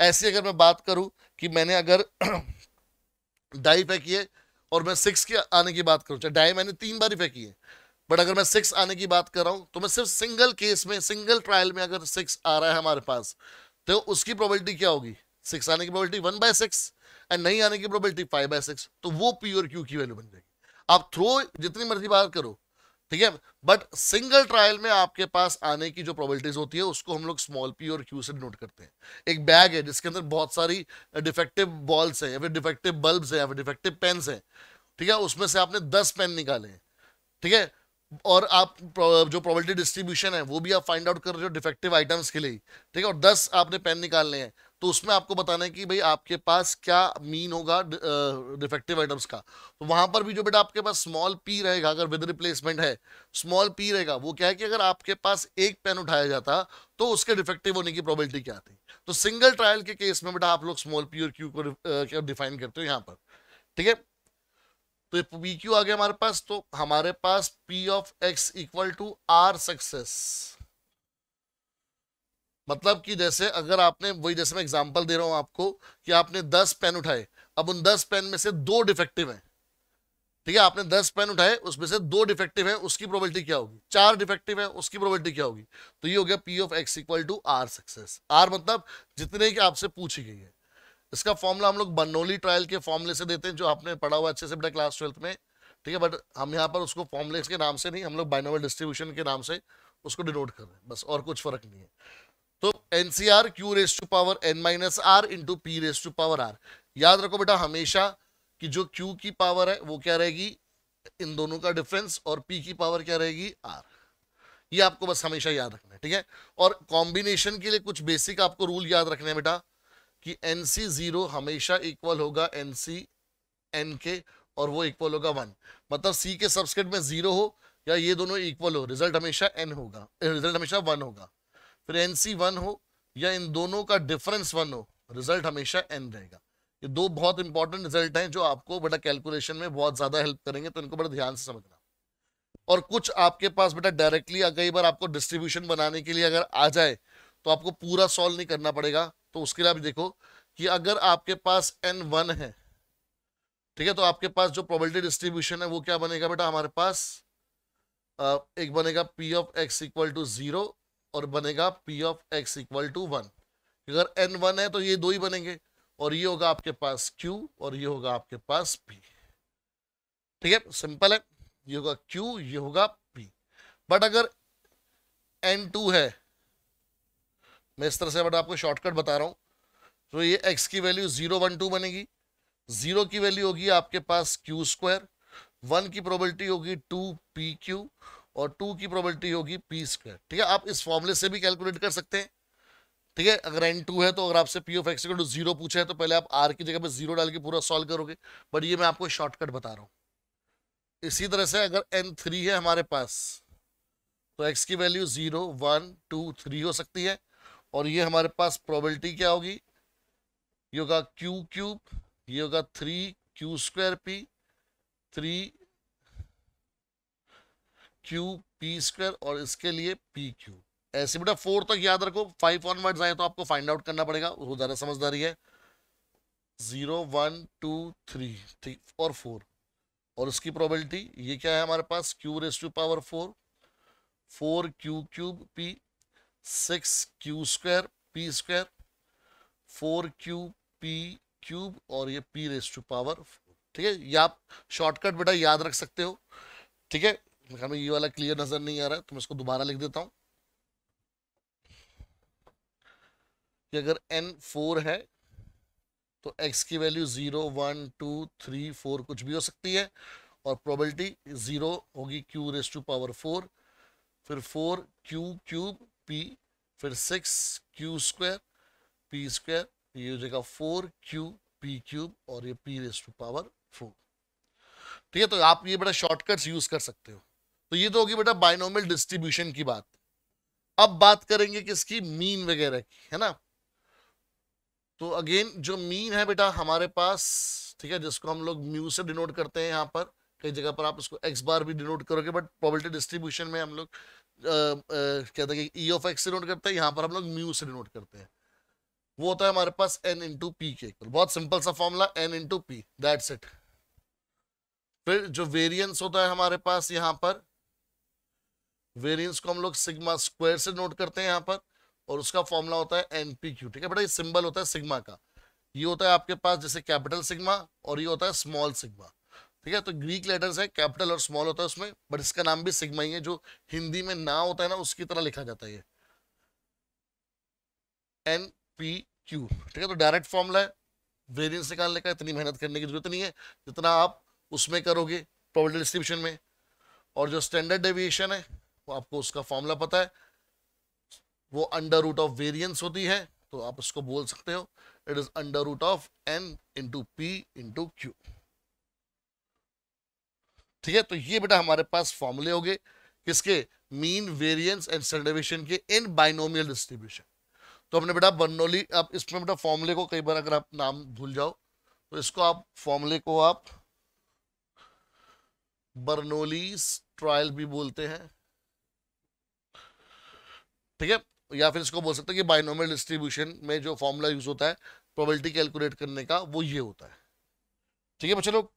ऐसी अगर मैं बात करूँ कि मैंने अगर डाई पैक किए और मैं सिक्स के आने की बात करूँ चाहे डाई मैंने तीन बार ही पैक किए बट अगर मैं सिक्स आने की बात कर रहा हूं तो मैं सिर्फ सिंगल केस में सिंगल ट्रायल में अगर सिक्स आ रहा है हमारे पास तो उसकी प्रोबेबिलिटी क्या होगी सिक्स आने की probability one by six and नहीं आने की प्रोबेबिलिटी फाइव बाय सिक्स तो वो पी और क्यू की वैल्यू बन जाएगी आप थ्रो जितनी मर्जी बात करो ठीक है बट सिंगल ट्रायल में आपके पास आने की जो प्रोबेबिलिटीज होती है उसको हम लोग स्मॉल पी और क्यू से नोट करते हैं एक बैग है जिसके अंदर बहुत सारी डिफेक्टिव बॉल्स हैं या फिर डिफेक्टिव बल्ब्स हैं या फिर डिफेक्टिव पेन्स हैं ठीक है उसमें से आपने दस पेन निकाले हैं ठीक है और आप जो प्रोबेबिलिटी डिस्ट्रीब्यूशन है वो भी आप फाइंड आउट कर रहे हो डिफेक्टिव आइटम्स के लिए ठीक है और दस आपने पेन निकालने हैं तो उसमें आपको बताना है कि भाई आपके पास क्या मीन होगा डिफेक्टिव आइटम्स का तो वहां पर भी जो बेटा आपके पास स्मॉल पी रहेगा अगर विद रिप्लेसमेंट है स्मॉल पी रहेगा वो क्या है कि अगर आपके पास एक पेन उठाया जाता तो उसके डिफेक्टिव होने की प्रोबेबिलिटी क्या आती तो सिंगल ट्रायल के केस में बेटा आप लोग स्मॉल पी और क्यू को डिफाइन करते हो यहाँ पर ठीक है तो पी क्यू आ गया हमारे पास तो हमारे पास P of X equal to R success मतलब कि जैसे अगर आपने वही जैसे मैं एग्जांपल दे रहा हूं आपको कि आपने दस पेन उठाए अब उन दस पेन में से दो डिफेक्टिव हैं ठीक है आपने दस पेन उठाए उसमें से दो डिफेक्टिव है उसकी प्रोबेबिलिटी क्या होगी चार डिफेक्टिव है उसकी प्रोबेबिलिटी क्या होगी तो ये हो गया P of X equal to R success R मतलब जितने की आपसे पूछी गई है इसका फॉर्मूला हम लोग बनोली ट्रायल के फॉर्मूले से देते हैं जो आपने पढ़ा हुआ अच्छे से बेटा क्लास ट्वेल्थ में ठीक है बट हम यहाँ पर उसको फॉर्मुलेस के नाम से नहीं हम लोग बाइनोवल डिस्ट्रीब्यूशन के नाम से उसको डिनोट कर रहे हैं बस और कुछ फर्क नहीं है तो N C R Q raise to power N minus R into P raise to power R याद रखो बेटा हमेशा कि जो क्यू की पावर है वो क्या रहेगी इन दोनों का डिफरेंस और पी की पावर क्या रहेगी आर ये आपको बस हमेशा याद रखना है ठीक है और कॉम्बिनेशन के लिए कुछ बेसिक आपको रूल याद रखना है बेटा कि एन सी ज़ीरो हमेशा इक्वल होगा एन सी एन के और वो इक्वल होगा वन मतलब सी के सब्सक्रिप्ट में ज़ीरो हो या ये दोनों इक्वल हो रिजल्ट हमेशा एन होगा रिजल्ट हमेशा वन होगा फिर एन सी वन हो या इन दोनों का डिफरेंस वन हो रिजल्ट हमेशा एन रहेगा ये दो बहुत इंपॉर्टेंट रिजल्ट हैं जो आपको बेटा कैलकुलेशन में बहुत ज़्यादा हेल्प करेंगे तो इनको बड़ा ध्यान से समझना और कुछ आपके पास बेटा डायरेक्टली कई बार आपको डिस्ट्रीब्यूशन बनाने के लिए अगर आ जाए तो आपको पूरा सॉल्व नहीं करना पड़ेगा तो उसके लिए आप देखो कि अगर आपके पास एन वन है ठीक है तो आपके पास जो प्रोबेबिलिटी डिस्ट्रीब्यूशन है वो क्या बनेगा बेटा हमारे पास एक बनेगा P of X equal to zero और बनेगा P of X equal to one अगर एन वन है तो ये दो ही बनेंगे और ये होगा आपके पास क्यू और ये होगा आपके पास पी ठीक है सिंपल है ये होगा क्यू ये होगा पी बट अगर एन टू है मैं इस तरह से बट आपको शॉर्टकट बता रहा हूँ तो ये एक्स की वैल्यू ज़ीरो वन टू बनेगी ज़ीरो की वैल्यू होगी आपके पास क्यू स्क्वायर वन की प्रोबेबिलिटी होगी टू पी क्यू और टू की प्रोबेबिलिटी होगी पी स्क्वायर ठीक है आप इस फॉर्मूले से भी कैलकुलेट कर सकते हैं ठीक है अगर एन टू है तो अगर आपसे P of X two zero पूछा है तो पहले आप आर की जगह पर जीरो डाल के पूरा सॉल्व करोगे बट ये मैं आपको शॉर्टकट बता रहा हूँ इसी तरह से अगर एन थ्री है हमारे पास तो एक्स की value zero one two three हो सकती है और ये हमारे पास प्रोबेबिलिटी क्या होगी ये होगा क्यू क्यूब ये होगा three Q square P three Q P square और इसके लिए पी क्यू ऐसे बेटा फोर तक याद रखो फाइव वर्ड आए तो आपको फाइंड आउट करना पड़ेगा वो ज़्यादा समझदारी है ज़ीरो वन टू थ्री ठीक और फोर और उसकी प्रोबेबिलिटी ये क्या है हमारे पास Q raise to power four four Q cube P six Q square P square four Q P cube और ये पी रेस टू पावर ठीक है ये आप शॉर्टकट बेटा याद रख सकते हो ठीक है हमें ये वाला क्लियर नजर नहीं आ रहा है तो मैं इसको दोबारा लिख देता हूं कि अगर एन फोर है तो एक्स की value zero one two three four कुछ भी हो सकती है और प्रोबेबिलिटी ज़ीरो होगी Q raise to power four फिर फोर क्यू क्यूब पी फिर six Q square P square ये हो जाएगा फोर क्यू पी क्यूब और ये P raise to power four ठीक है तो आप ये बड़ा शॉर्टकट्स यूज कर सकते हो तो ये तो होगी बेटा बाइनोमियल डिस्ट्रीब्यूशन की बात अब बात करेंगे किसकी मीन वगैरह की है ना तो अगेन जो मीन है बेटा हमारे पास ठीक है जिसको हम लोग म्यू से डिनोट करते हैं यहाँ पर कई जगह पर आप उसको एक्स बार भी डिनोट करोगे बट प्रोबेबिलिटी डिस्ट्रीब्यूशन में हम लोग कहते हैं ई ऑफ एक्स से नोट करते हैं यहाँ पर हम लोग म्यू से नोट करते हैं वो होता है हमारे पास एन इंटू पी के इक्वल बहुत सिंपल सा formula N into P that's it फिर जो वेरियंस होता है हमारे पास यहाँ पर वेरियंस को हम लोग सिग्मा स्क्वायर से नोट करते हैं यहाँ पर और उसका फॉर्मूला होता है एन पी क्यू ठीक है बेटा ये सिंबल होता है सिग्मा का ये होता है आपके पास जैसे कैपिटल सिग्मा और ये होता है स्मॉल सिग्मा ठीक है तो ग्रीक लेटर्स है कैपिटल और स्मॉल होता है उसमें बट इसका नाम भी सिग्मा ही है जो हिंदी में ना होता है ना उसकी तरह लिखा जाता है एन पी क्यू ठीक है तो डायरेक्ट फॉर्मूला है वेरियंस निकालने का इतनी मेहनत करने की जरूरत नहीं है जितना आप उसमें करोगे प्रॉब्लम डिस्ट्रीब्यूशन में और जो स्टैंडर्ड डेविएशन है वो आपको उसका फॉर्मूला पता है वो अंडर रूट ऑफ वेरियंस होती है तो आप उसको बोल सकते हो it is under root of N into P into Q ठीक है तो ये बेटा हमारे पास फॉर्मूले हो गए किसके मीन वेरियंस एंड सेंडेविशन के इन बाइनोमियल डिस्ट्रीब्यूशन तो हमने बेटा बर्नोली अब इसमें बेटा फॉर्मूले को कई बार अगर आप नाम भूल जाओ तो इसको आप फॉर्मूले को आप बर्नोलीस ट्रायल भी बोलते हैं ठीक है या फिर इसको बोल सकते हैं कि बाइनोमियल डिस्ट्रीब्यूशन में जो फॉर्मूला यूज होता है प्रोबेबिलिटी कैलकुलेट करने का वो ये होता है ठीक है बच्चे लोग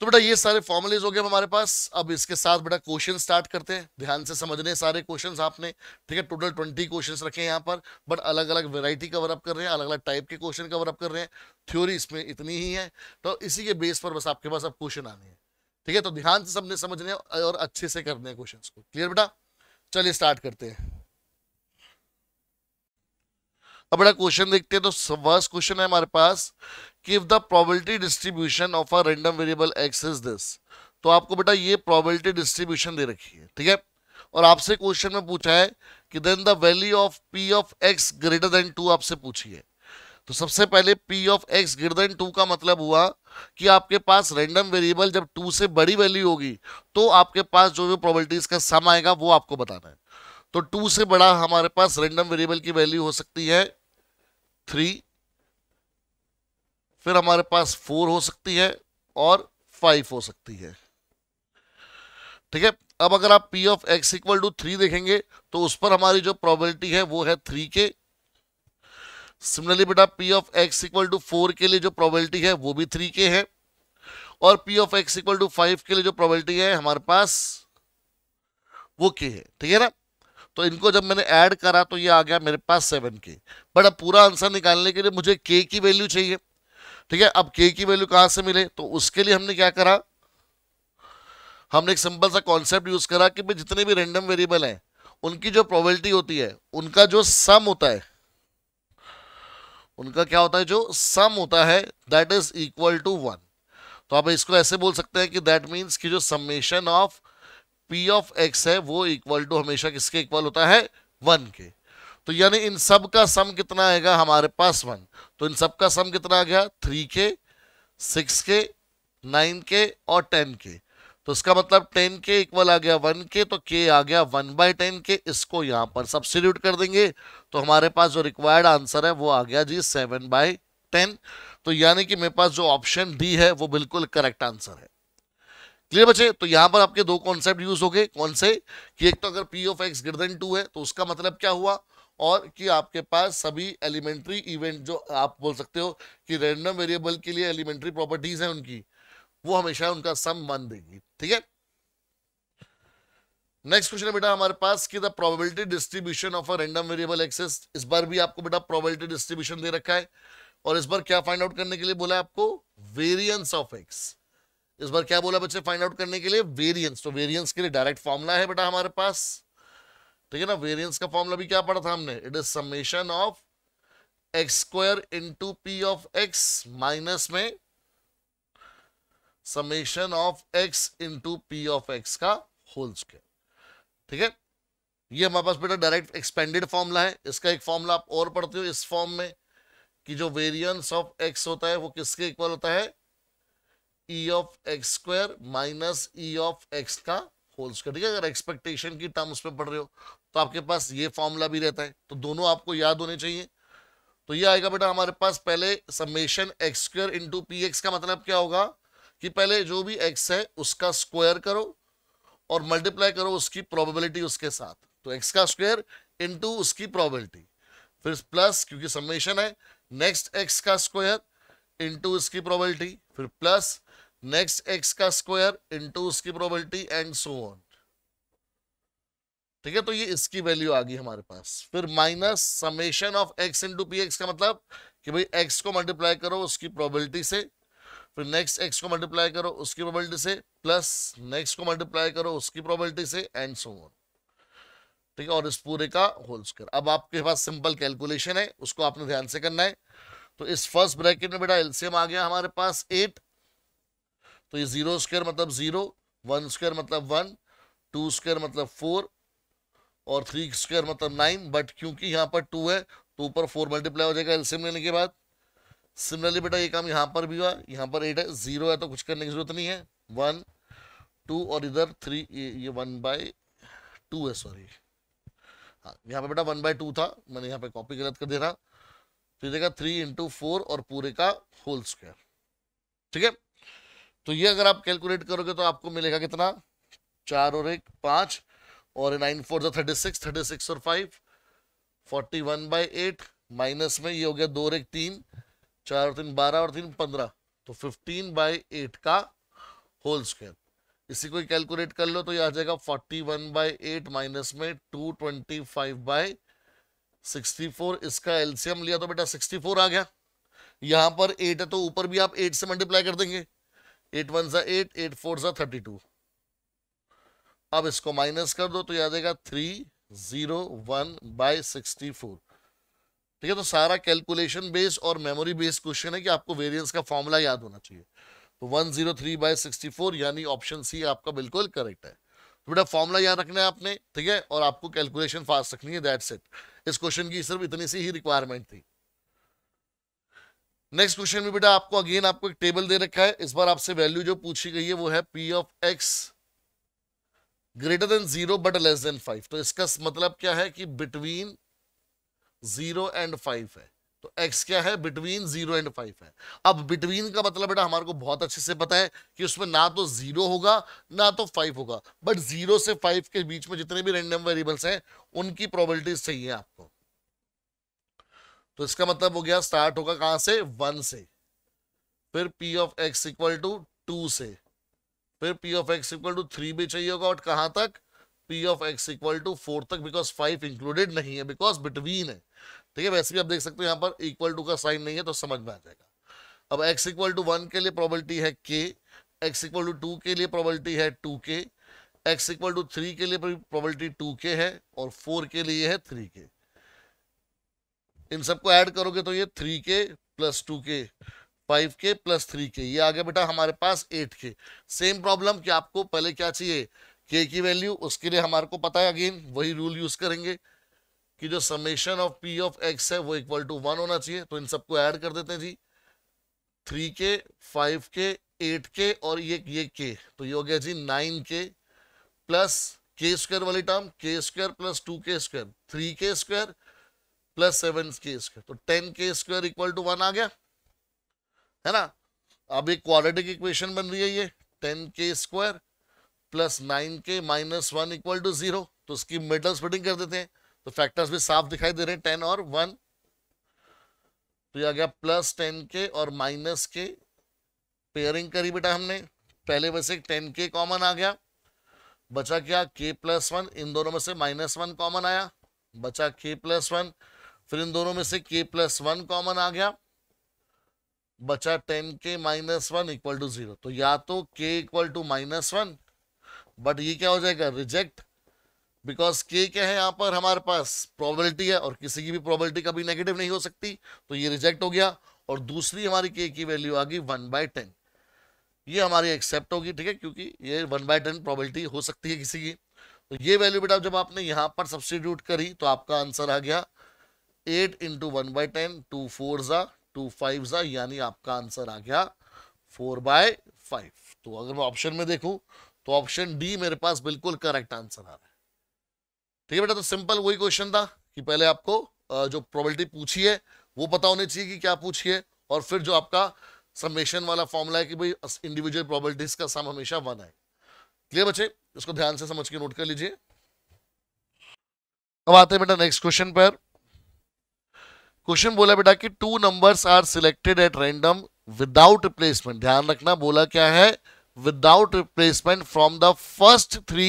तो बेटा ये सारे फॉर्मुलेज हो गए हमारे पास अब इसके साथ बेटा क्वेश्चन स्टार्ट करते हैं ध्यान से समझने सारे क्वेश्चंस आपने ठीक है टोटल ट्वेंटी क्वेश्चंस रखे हैं यहाँ पर बट अलग अलग वैरायटी कवर अप कर रहे हैं अलग अलग टाइप के क्वेश्चन कवर अप कर रहे हैं थ्योरी इसमें इतनी ही है तो इसी के बेस पर बस आपके पास अब क्वेश्चन आने हैं ठीक है तो ध्यान से सबने समझने और अच्छे से करने हैं क्वेश्चन को क्लियर बेटा चलिए स्टार्ट करते हैं अब बड़ा क्वेश्चन देखते हैं तो फर्स्ट क्वेश्चन है हमारे पास कि if the probability distribution of a random variable X is this तो आपको बेटा ये प्रोबेबिलिटी डिस्ट्रीब्यूशन दे रखी है ठीक है और आपसे क्वेश्चन में पूछा है कि then the value of P of X greater than two आपसे पूछी है तो सबसे पहले P of X greater than two का मतलब हुआ कि आपके पास रेंडम वेरिएबल जब टू से बड़ी वैल्यू होगी तो आपके पास जो भी प्रोबेबिलिटीज का सम आएगा वो आपको बताना है तो टू से बड़ा हमारे पास रेंडम वेरिएबल की वैल्यू हो सकती है थ्री फिर हमारे पास फोर हो सकती है और फाइव हो सकती है ठीक है अब अगर आप P of X equal to three देखेंगे तो उस पर हमारी जो प्रोबेबिलिटी है वो है थ्री के सिमिलरली बेटा P of X equal to four के लिए जो प्रोबेबिलिटी है वो भी थ्री के है और P of X equal to five के लिए जो प्रोबेबिलिटी है हमारे पास वो के है ठीक है ना तो इनको जब मैंने ऐड करा तो ये आ गया मेरे पास सेवन के बट अब पूरा आंसर निकालने के लिए मुझे के की वैल्यू चाहिए ठीक है अब के की वैल्यू कहां से मिले तो उसके लिए हमने क्या करा हमने एक सिंपल सा कॉन्सेप्ट यूज करा कि भाई जितने भी रेंडम वेरिएबल हैं उनकी जो प्रोबेबिलिटी होती है उनका जो सम होता है उनका क्या होता है जो सम होता है that is equal to one तो आप इसको ऐसे बोल सकते हैं कि दैट मीन्स कि जो summation of P of X है वो इक्वल टू हमेशा किसके इक्वल होता है वन के तो यानी इन सब का सम कितना आएगा हमारे पास वन तो इन सब का सम कितना आ गया थ्री के सिक्स के नाइन के और टेन के तो इसका मतलब टेन के इक्वल आ गया वन के तो के आ गया वन बाई टेन के इसको यहाँ पर सब्सिट्यूट कर देंगे तो हमारे पास जो रिक्वायर्ड आंसर है वो आ गया जी सेवन बाई टेन तो यानी कि मेरे पास जो ऑप्शन डी है वो बिल्कुल करेक्ट आंसर है क्लियर बच्चे तो यहां पर आपके दो कॉन्सेप्ट यूज हो गए कौन से कि एक तो अगर P of X greater than two है तो उसका मतलब क्या हुआ और कि आपके पास सभी एलिमेंट्री इवेंट जो आप बोल सकते हो कि रैंडम वेरिएबल के लिए एलिमेंट्री प्रॉपर्टीज है उनकी वो हमेशा उनका सम मान देगी ठीक है नेक्स्ट क्वेश्चन है बेटा हमारे पास कि the probability distribution of a random variable X is इस बार भी आपको बेटा प्रोबेबिलिटी डिस्ट्रीब्यूशन दे रखा है और इस बार क्या फाइंड आउट करने के लिए बोला है आपको वेरियंस ऑफ एक्स इस बार क्या बोला बच्चे फाइंड आउट करने के लिए वेरियंस तो वेरियंस के लिए डायरेक्ट फॉर्मुला है बेटा हमारे पास ठीक है ना वेरियंस का फॉर्मुला भी क्या पढ़ा था हमने it is summation of X square into P of X minus में summation of X into P of X का होल स्क्वायर ठीक है ये हमारे पास बेटा डायरेक्ट एक्सपेंडेड फॉर्मूला है इसका एक फॉर्मूला आप और पढ़ते हो इस फॉर्म में कि जो वेरियंस ऑफ एक्स होता है वो किसके इक्वल होता है e of x square minus e of x का होल स्क्वायर ठीक है अगर एक्सपेक्टेशन की टर्म्स पे पढ़ रहे हो तो आपके पास ये फॉर्मूला भी रहता है तो दोनों आपको याद होने चाहिए तो ये आएगा बेटा हमारे पास पहले summation X square into P X का मतलब क्या होगा कि पहले जो भी एक्स है उसका स्क्वायर करो और मल्टीप्लाई करो उसकी प्रोबेबिलिटी उसके साथ तो एक्स का स्क्वायर इंटू उसकी प्रोबेबिलिटी फिर प्लस क्योंकि समेशन है नेक्स्ट एक्स का स्क्वायर इंटू इसकी प्रोबेबिलिटी फिर प्लस नेक्स्ट एक्स का स्क्वायर इंटू उसकी प्रोबेबिलिटी एंड सो ऑन ठीक है तो ये इसकी वैल्यू आ गई हमारे पास फिर minus summation of X into P X का मतलब कि भाई एक्स को मल्टीप्लाई करो उसकी प्रोबेबिलिटी से फिर नेक्स्ट एक्स को मल्टीप्लाई करो उसकी प्रोबेबिलिटी से प्लस नेक्स्ट को मल्टीप्लाई करो उसकी प्रोबेबिलिटी से एंड सो ऑन ठीक है और इस पूरे का होल स्क्वायर अब आपके पास सिंपल कैलकुलेशन है उसको आपने ध्यान से करना है तो इस फर्स्ट ब्रैकेट में बेटा एलसीएम आ गया हमारे पास एट तो ये ज़ीरो स्क्वायर मतलब ज़ीरो वन स्क्वायर मतलब वन टू स्क्वायर मतलब फोर और थ्री स्क्वायर मतलब नाइन बट क्योंकि यहाँ पर टू है तो ऊपर फोर मल्टीप्लाई हो जाएगा एल्सियम लेने के बाद सिमिलरली बेटा ये काम यहाँ पर भी हुआ यहाँ पर एट है ज़ीरो है तो कुछ करने की ज़रूरत नहीं है वन टू और इधर थ्री ये ये वन बाई टू है सॉरी हाँ यहाँ पर बेटा वन बाई टू था मैंने यहाँ पर कॉपी गलत कर देना तो देखा थ्री इंटू फोर और पूरे का होल स्क्वायर ठीक है तो ये अगर आप कैलकुलेट करोगे तो आपको मिलेगा कितना चार और एक पांच और nine four thirty six thirty six और five forty one by eight minus में ये हो गया दो और एक तीन चार और तीन बारह और तीन पंद्रह तो फिफ्टीन बाई एट का होल स्क्वायर इसी को कैलकुलेट कर लो तो ये आ जाएगा forty one by eight minus में two twenty five by sixty four इसका एल्सियम लिया तो बेटा सिक्सटी फोर आ गया यहाँ पर एट है तो ऊपर भी आप एट से मल्टीप्लाई कर देंगे एट वन सा एट एट फोर सा थर्टी टू अब इसको माइनस कर दो तो याद आएगा three zero one by sixty four ठीक है तो सारा कैलकुलेशन बेस्ड और मेमोरी बेस्ड क्वेश्चन है कि आपको वेरिएंस का फॉर्मूला याद होना चाहिए तो one zero three by sixty four यानी ऑप्शन सी आपका बिल्कुल करेक्ट है तो बेटा फॉर्मूला याद रखना है आपने ठीक है और आपको कैलकुलेशन फास्ट रखनी है दैट सेट इस क्वेश्चन की सिर्फ इतनी सी ही रिक्वायरमेंट थी नेक्स्ट क्वेश्चन में बेटा आपको अगेन आपको एक टेबल दे रखा है इस बार आपसे वैल्यू जो पूछी गई है वो है P of X greater than zero but less than five तो इसका मतलब क्या है कि बिटवीन जीरो एंड फाइव है तो एक्स क्या है बिटवीन जीरो एंड फाइव है अब बिटवीन का मतलब बेटा हमारे को बहुत अच्छे से पता है कि उसमें ना तो जीरो होगा ना तो फाइव होगा बट जीरो से फाइव के बीच में जितने भी रेंडम वेरिएबल्स हैं उनकी प्रोबेबिलिटीज चाहिए आपको तो इसका मतलब हो गया स्टार्ट होगा कहां से वन से फिर P of X equal to two से फिर P of X equal to three भी चाहिए होगा और कहां तक P of X equal to four तक बिकॉज फाइव इंक्लूडेड नहीं है बिकॉज बिटवीन है ठीक है वैसे भी आप देख सकते हो यहाँ पर इक्वल टू का साइन नहीं है तो समझ में आ जाएगा अब एक्स इक्वल टू वन के लिए प्रॉबलिटी है के एक्स इक्वल टू टू के लिए प्रॉबलिटी है टू के एक्स इक्वल टू थ्री के लिए प्रॉबलिटी टू के है और फोर के लिए है थ्री के इन सबको ऐड करोगे तो ये three K plus two K five K plus three K ये आगे बेटा हमारे पास एट के सेम प्रॉब्लम कि आपको पहले क्या चाहिए के की वैल्यू उसके लिए हमारे को पता है अगेन वही रूल यूज करेंगे कि जो summation of P of X है वो इक्वल टू वन होना चाहिए तो इन सबको ऐड कर देते हैं जी three K five K eight K और ये ये के तो ये हो गया जी nine K plus K square वाली term K square plus two K square three K square plus seven K square तो ten K square equal to one आ गया है ना अब एक क्वाड्रेटिक इक्वेशन बन रही है ये ten K square plus nine K minus one equal to zero तो उसकी मिडल स्प्लिटिंग कर देते हैं तो फैक्टर्स भी साफ दिखाई दे रहे हैं टेन और वन तो ये आ गया प्लस टेन के और माइनस के पेयरिंग करी बेटा हमने पहले वैसे टेन के कॉमन आ गया बचा क्या के प्लस वन इन दोनों में से माइनस वन कॉमन आया बचा के प्लस वन फिर इन दोनों में से के प्लस वन कॉमन आ गया बचा ten K minus one equal to zero तो या तो K equal to minus one but ये क्या हो जाएगा रिजेक्ट बिकॉज के क्या है यहाँ पर हमारे पास प्रोबेबिलिटी है और किसी की भी प्रोबेबिलिटी कभी नेगेटिव नहीं हो सकती तो ये रिजेक्ट हो गया और दूसरी हमारी के की वैल्यू आ गई वन बाय टेन ये हमारी एक्सेप्ट होगी ठीक है क्योंकि ये वन बाय टेन प्रॉबिलिटी हो सकती है किसी की तो ये वैल्यू बेटा जब आपने यहाँ पर सब्सटीट्यूट करी तो आपका आंसर आ गया eight into one by ten two four ज़ा टू फाइव ज़ा यानी आपका आंसर आ गया फोर बाय फाइव तो अगर मैं ऑप्शन में देखूं तो ऑप्शन डी मेरे पास बिल्कुल करेक्ट आंसर आ रहा है ठीक है बेटा तो सिंपल वही क्वेश्चन था कि पहले आपको जो प्रोबेबिलिटी पूछी है वो पता होनी चाहिए कि क्या पूछी है और फिर जो आपका समेशन वाला फॉर्मूला है कि भाई इंडिविजुअल प्रोबेबिलिटीज का सम हमेशा वन आए क्लियर बच्चे इसको ध्यान से समझ के नोट कर लीजिए अब आते हैं बेटा नेक्स्ट क्वेश्चन पर क्वेश्चन बोला बेटा कि two numbers are selected at random without replacement ध्यान रखना बोला क्या है without replacement from the first three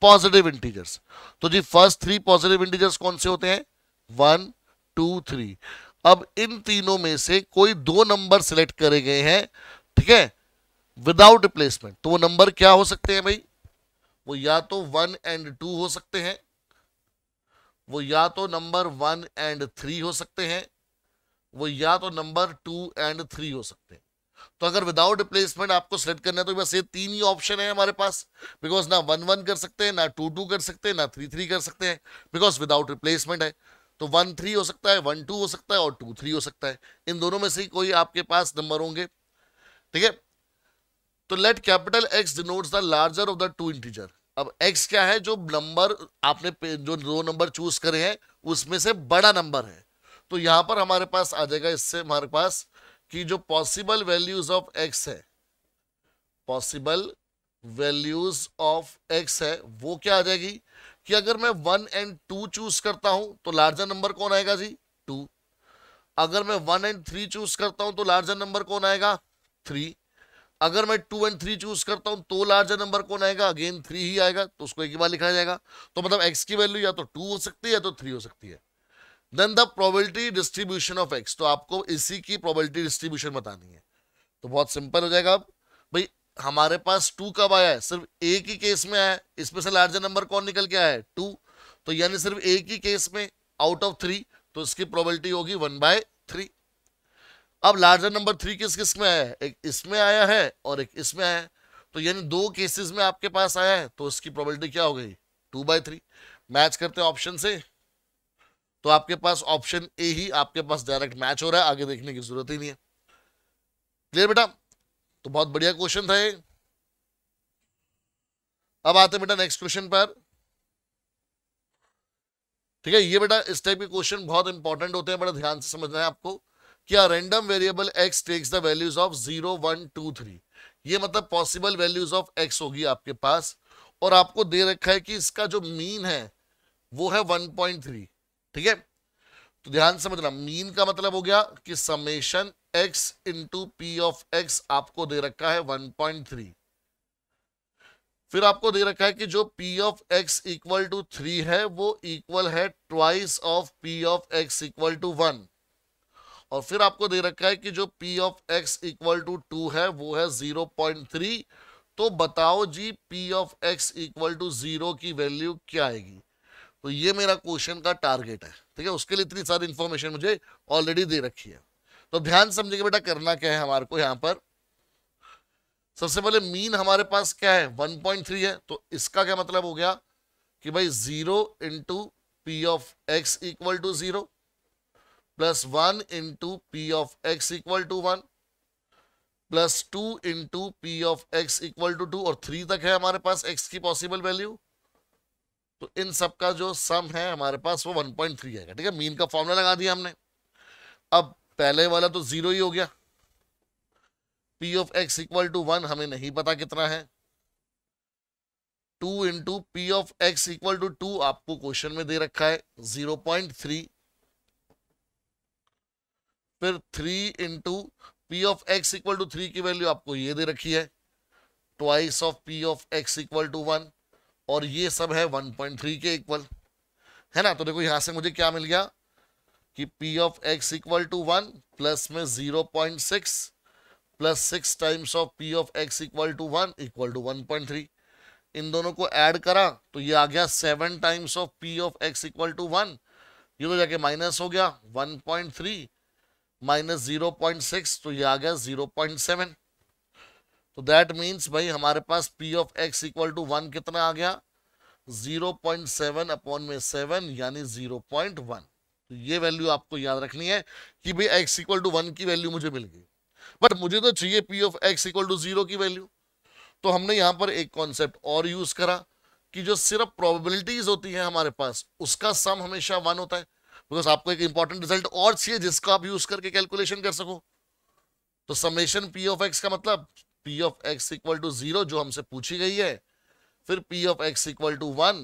positive integers तो जी फर्स्ट थ्री पॉजिटिव इंटीजर्स कौन से होते हैं वन टू थ्री अब इन तीनों में से कोई दो नंबर सिलेक्ट करे गए हैं ठीक है विदाउट रिप्लेसमेंट तो वो नंबर क्या हो सकते हैं भाई वो या तो वन एंड टू हो सकते हैं वो या तो नंबर वन एंड थ्री हो सकते हैं वो या तो नंबर टू एंड थ्री हो सकते हैं तो अगर विदाउट रिप्लेसमेंट आपको सेलेक्ट करना है तो बस ये तीन ही ऑप्शन है हमारे पास बिकॉज ना वन वन कर सकते हैं ना टू टू कर सकते हैं ना थ्री थ्री कर सकते हैं बिकॉज विदाउट रिप्लेसमेंट है तो वन थ्री हो सकता है वन टू हो सकता है और टू थ्री हो सकता है इन दोनों में से ही कोई आपके पास नंबर होंगे ठीक है तो let capital X denotes the larger of the two integer अब एक्स क्या है जो नंबर आपने जो दो नंबर चूज करे हैं उसमें से बड़ा नंबर है तो यहां पर हमारे पास आ जाएगा इससे हमारे पास कि जो पॉसिबल वैल्यूज ऑफ एक्स है पॉसिबल वैल्यूज ऑफ एक्स है वो क्या आ जाएगी कि अगर मैं वन एंड टू चूज करता हूं तो लार्जर नंबर कौन आएगा जी टू अगर मैं वन एंड थ्री चूज करता हूं तो लार्जर नंबर कौन आएगा थ्री अगर मैं टू एंड थ्री चूज करता हूँ तो लार्जर नंबर कौन आएगा अगेन थ्री ही आएगा तो उसको एक ही बार लिखा जाएगा तो मतलब एक्स की वैल्यू या तो टू हो सकती है या तो थ्री हो सकती है then the probability distribution of X तो आपको इसी की प्रोबेबिलिटी डिस्ट्रीब्यूशन बतानी है तो बहुत सिंपल हो जाएगा अब भाई हमारे पास टू कब आया है सिर्फ एक ही केस में आया है इसमें से लार्जर नंबर कौन निकल के आया है टू तो यानी सिर्फ एक ही केस में आउट ऑफ थ्री तो इसकी प्रोबेबिलिटी होगी वन बाय थ्री अब लार्जर नंबर थ्री किस किस में आया है एक इसमें आया है और एक इसमें आया है तो यानी दो केसेस में आपके पास आया है तो इसकी प्रोबेबिलिटी क्या हो गई टू बाई थ्री मैच करते हैं ऑप्शन से तो आपके पास ऑप्शन ए ही आपके पास डायरेक्ट मैच हो रहा है आगे देखने की जरूरत ही नहीं है क्लियर बेटा तो बहुत बढ़िया क्वेश्चन था ये अब आते हैं बेटा नेक्स्ट क्वेश्चन पर ठीक है ये बेटा इस टाइप के क्वेश्चन बहुत इंपॉर्टेंट होते हैं बड़ा ध्यान से समझना है आपको क्या random variable X takes the values of zero one two three ये मतलब पॉसिबल वैल्यूज ऑफ एक्स होगी आपके पास और आपको दे रखा है कि इसका जो मीन है वो है थ्री ठीक है तो ध्यान समझना मीन का मतलब हो गया कि summation x into P of x आपको दे रखा है 1.3 फिर आपको दे रखा है कि जो p of x equal to three है वो इक्वल है twice of p of x equal to one और फिर आपको दे रखा है कि जो P of X equal to two है वो है जीरो पॉइंट थ्री तो बताओ जी P of X equal to zero की वैल्यू क्या आएगी तो ये मेरा क्वेश्चन का टारगेट है ठीक है उसके लिए इतनी सारी इंफॉर्मेशन मुझे ऑलरेडी दे रखी है तो ध्यान समझिए बेटा करना क्या है हमारे को यहां पर सबसे पहले मीन हमारे पास क्या है थ्री है तो इसका क्या मतलब हो गया कि भाई zero into P of X equal to zero plus one into P of X equal to one plus two into P of X equal to two और थ्री तक है हमारे पास एक्स की पॉसिबल वैल्यू तो इन सब का जो सम है हमारे पास वो 1.3 पॉइंट थ्री आएगा ठीक है मीन का फॉर्मूला लगा दिया हमने अब पहले वाला तो जीरो ही हो गया P of X equal to one हमें नहीं पता कितना है two into P of X equal to two आपको क्वेश्चन में दे रखा है जीरो पॉइंट थ्री फिर three into P of X equal to three की वैल्यू आपको ये दे रखी है twice of P of X equal to one और ये सब है वन पॉइंट थ्री के इक्वल है ना तो देखो यहां से मुझे क्या मिल गया कि P of X equal to one plus में zero point six plus six times of P of X equal to one equal to one point three इन दोनों को ऐड करा तो ये आ गया seven times of P of X equal to one ये तो जाके माइनस हो गया one point three minus zero point six तो ये आ गया जीरो पॉइंट सेवन तो दैट मीन्स भाई हमारे पास P of X equal to one कितना आ गया जीरो पॉइंट सेवन अपॉन में सेवन यानी जीरो पॉइंट वन तो ये वैल्यू आपको याद रखनी है कि भाई एक्स इक्वल टू वन की वैल्यू मुझे मिल गई बट मुझे तो चाहिए P of X equal to zero की वैल्यू तो हमने यहाँ पर एक कॉन्सेप्ट और यूज करा कि जो सिर्फ प्रोबेबिलिटीज होती है हमारे पास उसका सम हमेशा वन होता है बिकॉज आपको एक इंपॉर्टेंट रिजल्ट और चाहिए जिसको आप यूज करके कैलकुलेशन कर सको तो समेशन पी ऑफ एक्स का मतलब P of X equal to zero जो हमसे पूछी गई है फिर P of X equal to one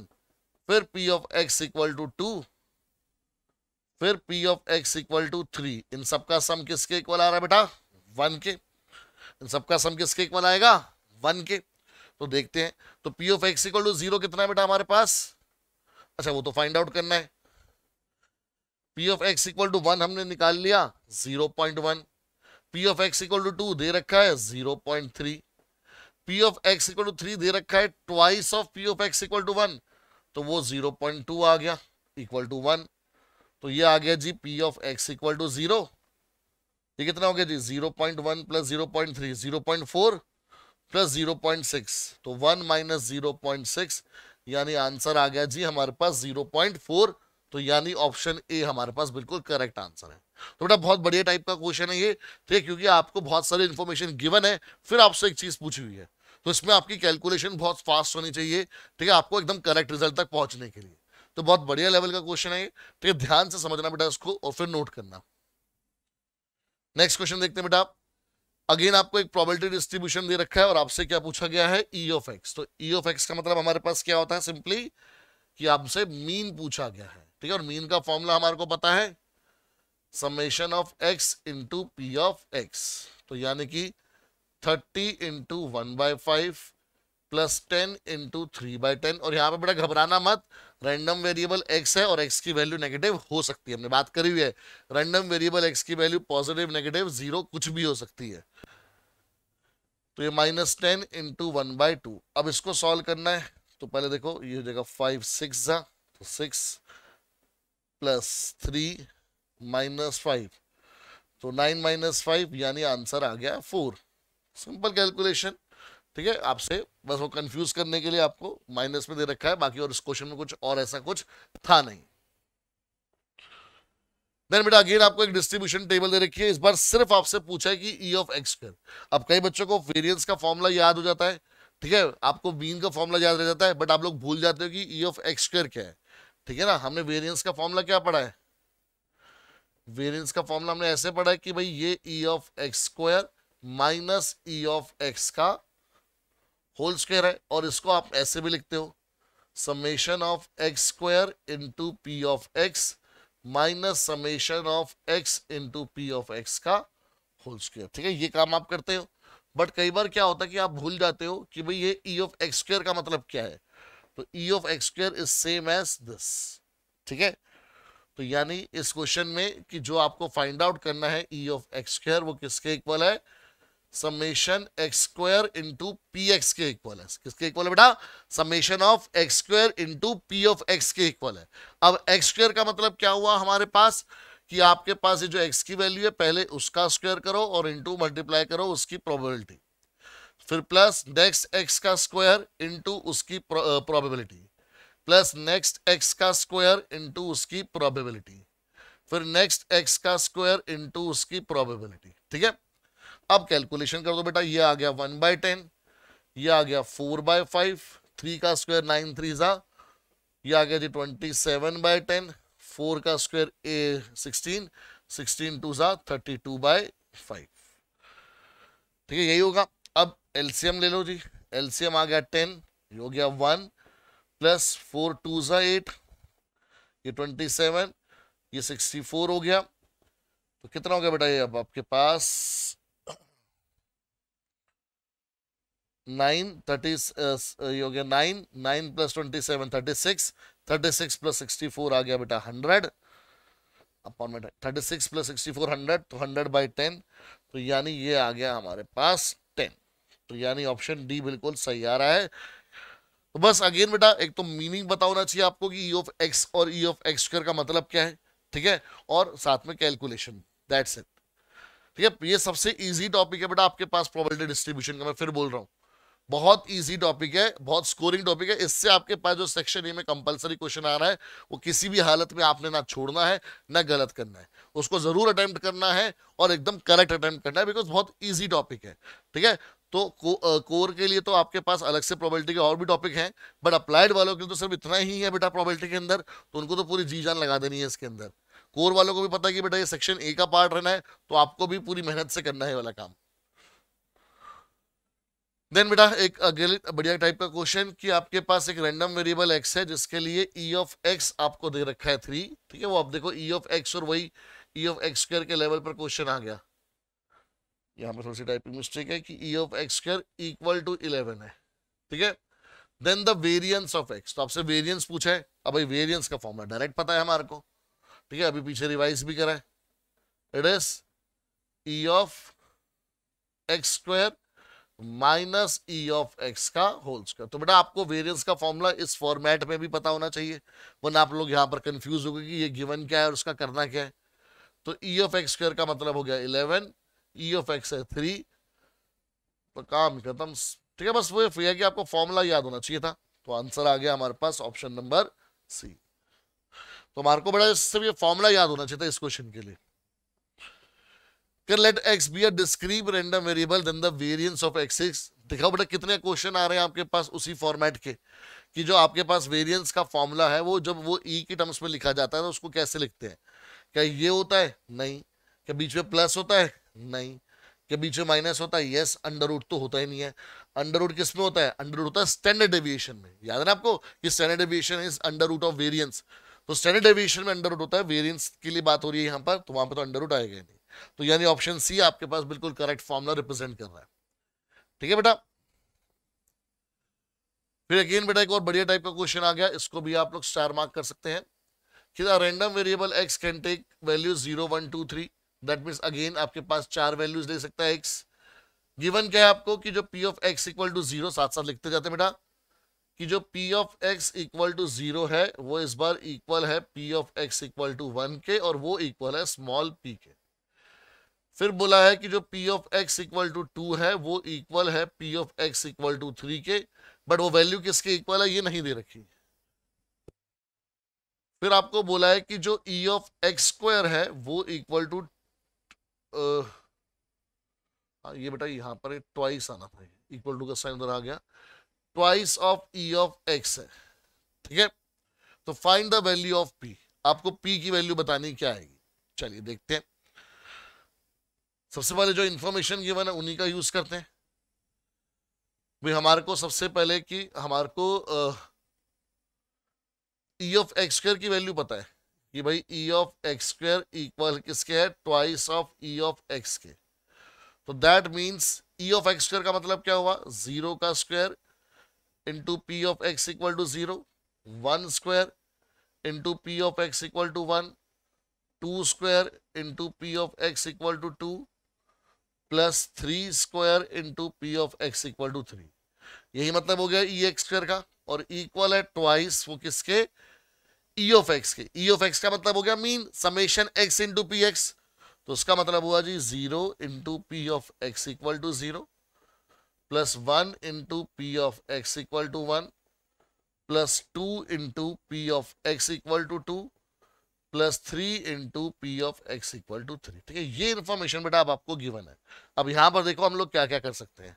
फिर P of X equal to two फिर P of X equal to three इन सबका सम किसके इक्वल आ रहा है बेटा वन के इन सबका सम किसके इक्वल आएगा वन के तो देखते हैं तो P of X equal to zero कितना है बेटा हमारे पास अच्छा वो तो फाइंड आउट करना है P of X equal to one हमने निकाल लिया zero point one P of X equal to two दे रखा है zero point three P of X equal to three दे रखा है twice of P of X equal to one तो वो जीरो पॉइंट टू आ गया इक्वल टू वन तो ये आ गया जी P of X equal to zero ये कितना हो गया जी zero point one plus zero point three zero point four plus zero point six तो one minus zero point six यानी आंसर आ गया जी हमारे पास जीरो पॉइंट फोर तो यानी ऑप्शन ए हमारे पास बिल्कुल करेक्ट आंसर है तो बेटा बहुत बढ़िया टाइप का क्वेश्चन है ये ठीक तो है क्योंकि आपको बहुत सारी इन्फॉर्मेशन गिवन है फिर आपसे एक चीज पूछी हुई है तो इसमें आपकी कैलकुलेशन बहुत फास्ट होनी चाहिए ठीक है आपको एकदम करेक्ट रिजल्ट तक पहुंचने के लिए तो बहुत बढ़िया लेवल का क्वेश्चन है ये ठीक तो है ध्यान से समझना बेटा इसको और फिर नोट करना नेक्स्ट क्वेश्चन देखते हैं बेटा अगेन आपको एक प्रोबेबिलिटी डिस्ट्रीब्यूशन दे रखा है और आपसे क्या पूछा गया है ई ऑफ एक्स तो ई ऑफ एक्स का मतलब हमारे पास क्या होता है सिंपली कि आपसे मीन पूछा गया है ठीक है और मीन का फॉर्मूला हमारे को पता है summation of X into P of X तो यानी कि thirty into one by five plus ten into three by ten और यहाँ पे बेटा घबराना मत रैंडम वेरिएबल एक्स है और एक्स की वैल्यू नेगेटिव हो सकती है हमने बात करी हुई है रैंडम वेरिएबल एक्स की वैल्यू पॉजिटिव नेगेटिव जीरो कुछ भी हो सकती है तो ये minus ten into one by two अब इसको सॉल्व करना है तो पहले देखो ये हो जाएगा फाइव सिक्स जा तो six plus three minus five तो नाइन माइनस फाइव यानी आंसर आ गया फोर सिंपल कैलकुलेशन ठीक है आपसे बस वो कंफ्यूज करने के लिए आपको माइनस में दे रखा है बाकी और इस क्वेश्चन में कुछ और ऐसा कुछ था नहीं देन बेटा अगेन आपको एक डिस्ट्रीब्यूशन टेबल दे रखी है इस बार सिर्फ आपसे पूछा है कि ई ऑफ एक्स कर अब कई बच्चों को वेरियंस का फॉर्मूला याद हो जाता है ठीक है आपको मीन का फॉर्मूला याद रह जाता है बट आप लोग भूल जाते हो कि ई ऑफ एक्स स्क्वायर क्या है ठीक है ना हमने वेरिएंस का फॉर्मूला क्या पढ़ा है वेरिएंस का फॉर्मूला हमने ऐसे पढ़ा है कि भाई ये E of X square minus E of X का होल स्क्वायर है और इसको आप ऐसे भी लिखते हो summation of X square into P of X minus summation of X into P of X का होल स्क्वायर ठीक है ये काम आप करते हो बट कई बार क्या होता है कि आप भूल जाते हो कि भाई ये ई ऑफ एक्स स्क्वायर का मतलब क्या है तो e of x square is same as this, ठीक है तो यानी इस क्वेश्चन में कि जो आपको फाइंड आउट करना है e of x square वो किसके इक्वल है summation X square into P X के इक्वल है किसके इक्वल है बेटा summation of X square into P of X के इक्वल है अब एक्स स्क्वायर का मतलब क्या हुआ हमारे पास कि आपके पास ये जो एक्स की वैल्यू है पहले उसका स्क्वायर करो और इंटू मल्टीप्लाई करो उसकी प्रोबेबिलिटी फिर प्लस नेक्स्ट एक्स का स्क्वायर इनटू उसकी प्रोबेबिलिटी प्लस नेक्स्ट एक्स का स्क्वायर इनटू उसकी प्रोबेबिलिटी फिर नेक्स्ट एक्स का स्क्वायर इनटू उसकी प्रोबेबिलिटी ठीक है अब कैलकुलेशन कर दो बेटा ये आ गया वन बाय टेन ये आ गया फोर बाय फाइव थ्री का स्क्वायर नाइन थ्री सा ये आ गया जी twenty seven by ten four का स्क्वायर ए सिक्सटीन सिक्सटीन टू सा थर्टी टू बाय फाइव ठीक है यही होगा अब एलसीएम ले लो जी एलसीएम आ गया टेन ये हो गया वन प्लस फोर टू ज़ा एट ये ट्वेंटी सेवन ये सिक्सटी फोर हो गया तो कितना हो गया बेटा ये अब आपके पास नाइन थर्टी ये हो गया nine nine plus twenty seven thirty six thirty six plus sixty four आ गया बेटा हंड्रेड अपॉन बेटा thirty six plus sixty four hundred तो हंड्रेड बाई टेन तो यानी ये आ गया हमारे पास तो यानी ऑप्शन डी बिल्कुल सही आ रहा है तो बस अगेन बेटा एक तो मीनिंग पता होना चाहिए आपको कि ई ऑफ एक्स और ई ऑफ एक्स स्क्वायर का मतलब क्या है ठीक है और साथ में कैलकुलेशन दैट्स इट ठीक है तो ये सबसे इजी टॉपिक है बेटा आपके पास प्रोबेबिलिटी डिस्ट्रीब्यूशन का मैं फिर बोल रहा हूँ बहुत इजी टॉपिक है बहुत स्कोरिंग टॉपिक है इससे आपके पास जो सेक्शन ए में कंपलसरी क्वेश्चन आ रहा है वो किसी भी हालत में आपने ना छोड़ना है ना गलत करना है उसको जरूर अटेम्प्ट करना है और एकदम करेक्ट अटेम्प्ट करना है बिकॉज बहुत इजी टॉपिक है ठीक है तो को, कोर के लिए तो आपके पास अलग से प्रोबेबिलिटी के और भी टॉपिक हैं बट अप्लाइड वालों के लिए तो सिर्फ इतना ही है बेटा प्रोबेबिलिटी के अंदर तो उनको तो पूरी जी जान लगा देनी है इसके अंदर कोर वालों को भी पता है कि बेटा ये सेक्शन ए का पार्ट रहना है तो आपको भी पूरी मेहनत से करना है वाला काम देन बेटा एक अगले बढ़िया टाइप का क्वेश्चन कि आपके पास एक रैंडम वेरिएबल एक्स है जिसके लिए ई ऑफ एक्स आपको दे रखा है थ्री ठीक है वो आप देखो ई ऑफ एक्स और वही ई ऑफ एक्स स्क्र के लेवल पर क्वेश्चन आ गया यहाँ पर थोड़ी सी टाइपिंग मिस्टेक है कि E of X square equal to eleven है ठीक है then the variance of X तो आपसे वेरियंस पूछा है अब भाई वेरियंस का फॉर्मूला डायरेक्ट पता है हमारे को ठीक है अभी पीछे रिवाइज भी करा है it is E of X square minus E of X का होल स्क्वायर तो बेटा आपको वेरियंस का फॉर्मूला इस फॉर्मेट में भी पता होना चाहिए वरना आप लोग यहाँ पर कंफ्यूज हो गए कि ये गिवन क्या है और उसका करना क्या है तो ई ऑफ एक्स स्क्वायर का मतलब हो गया इलेवन ई ऑफ एक्स है थ्री तो काम खत्म ठीक है बस वो ये है कि आपको फॉर्मूला याद होना चाहिए था तो आंसर आ गया हमारे पास ऑप्शन नंबर सी तो मार्को बड़ा सिर्फ ये फॉर्मूला याद होना चाहिए था इस क्वेश्चन के लिए कि let X be a discrete random variable then the variance of X X दिखाओ बेटा कितने क्वेश्चन आ रहे हैं आपके पास उसी फॉर्मेट के कि जो आपके पास वेरिएंस का फॉर्मूला है वो जब वो ई e की टर्म्स में लिखा जाता है तो उसको कैसे लिखते हैं क्या ये होता है नहीं क्या बीच में प्लस होता है नहीं के बीच में माइनस होता है यस अंडर रूट तो होता ही नहीं है अंडर रूट किस में होता है अंडर रूट होता है स्टैंडर्ड डेविएशन में याद है ना आपको कि standard deviation is under root of variance तो स्टैंडर्ड डेविएशन में अंडर रूट होता है वेरिएंस के लिए बात हो रही है यहां पर तो वहां पर तो अंडर रूट आएगा नहीं तो यानी ऑप्शन सी आपके पास बिल्कुल करेक्ट फॉर्मुला रिप्रेजेंट कर रहा है ठीक है बेटा फिर अगेन बेटा एक और बढ़िया टाइप का क्वेश्चन आ गया इसको भी आप लोग स्टार मार्क कर सकते हैं कि random variable X can take value zero one two three that mean again आपके पास चार वैल्यूज ले सकता है एक्स गिवन क्या है आपको कि जो P of X equal to zero साथ साथ लिखते जाते बेटा कि जो P of X equal to zero है वो इस बार इक्वल है P of X equal to one के और वो इक्वल है स्मॉल पी के फिर बोला है कि जो P of X equal to two है वो इक्वल है P of X equal to three के बट वो वैल्यू किसके इक्वल है ये नहीं दे रखी है फिर आपको बोला है कि जो ई ऑफ एक्स स्क्वायर है वो इक्वल टू हाँ, ये बेटा यहां पर ट्वाइस आना पड़ेगा इक्वल टू का साइन उधर आ गया twice of E of X है ठीक है तो find the value of P आपको पी की वैल्यू बतानी क्या आएगी चलिए देखते हैं सबसे पहले जो इंफॉर्मेशन गिवन है उन्हीं का यूज करते हैं भी हमारे को सबसे पहले कि हमारे को ई ऑफ एक्स स्क्वायर की वैल्यू पता है कि भाई E of X square equal किसके है twice of E of X के तो that means E of X square का मतलब क्या हुआ जीरो का square into P of X equal to zero one square into P of X equal to one two square into P of X equal to two plus three square into P of X equal to three यही मतलब हो गया ई x square का और equal है twice वो किसके of e x के ई ऑफ एक्स का मतलब हो गया mean summation X into P X तो उसका मतलब हुआ जी zero into P of X equal to zero plus one into P of X equal to one plus two into P of X equal to two plus three into P of X equal to three ठीक है ये information बेटा अब आपको given है अब यहां पर देखो हम लोग क्या क्या कर सकते हैं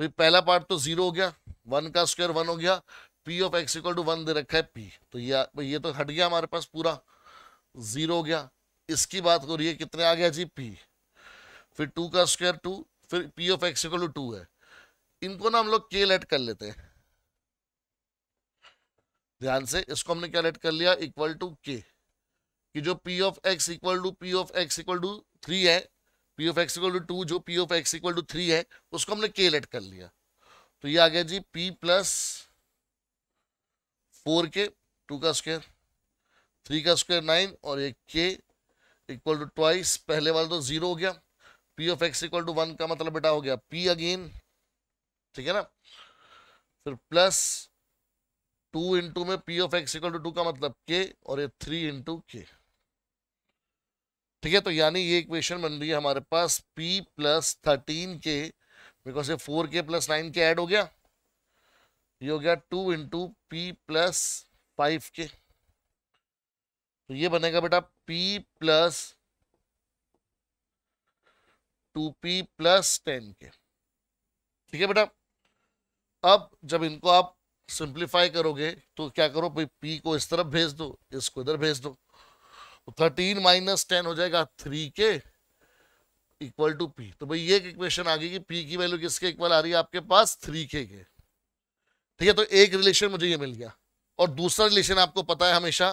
भाई पहला पार्ट तो जीरो हो गया वन का स्क्वायर वन हो गया P of X equal to one दे रखा है पी तो ये ये तो हट गया हमारे पास पूरा जीरो हो गया इसकी बात हो रही है कितने आ गया जी पी फिर टू का स्क्वायर टू फिर P of X equal to two है इनको ना हम लोग के लेट कर लेते हैं ध्यान से इसको हमने क्या लेट कर लिया इक्वल टू के कि जो P of X equal to P of X equal to three है P of X equal to two जो P of X equal to three है उसको हमने के लेट कर लिया तो ये आ गया जी पी प्लस फोर के टू का स्क्वायर थ्री का स्क्वायर नाइन और एक के इक्वल टू ट्वाइस पहले वाला तो ज़ीरो हो गया P of X equal to one का मतलब बेटा हो गया पी अगेन ठीक है ना फिर प्लस टू इंटू में P of X equal to two का मतलब के और ये थ्री इंटू के ठीक है तो यानी ये इक्वेशन बन रही है हमारे पास P plus thirteen K because ये four K plus nine K add हो गया ये हो गया two into P plus five K तो ये बनेगा बेटा P plus two P plus ten K ठीक है बेटा अब जब इनको आप सिंप्लीफाई करोगे तो क्या करो भाई पी को इस तरफ भेज दो इसको इधर भेज दो तो थर्टीन माइनस टेन हो जाएगा थ्री के इक्वल टू पी तो भाई ये इक्वेशन आ गई कि पी की वैल्यू किसके इक्वल आ रही है आपके पास थ्री के के ठीक है तो एक रिलेशन मुझे ये मिल गया और दूसरा रिलेशन आपको पता है हमेशा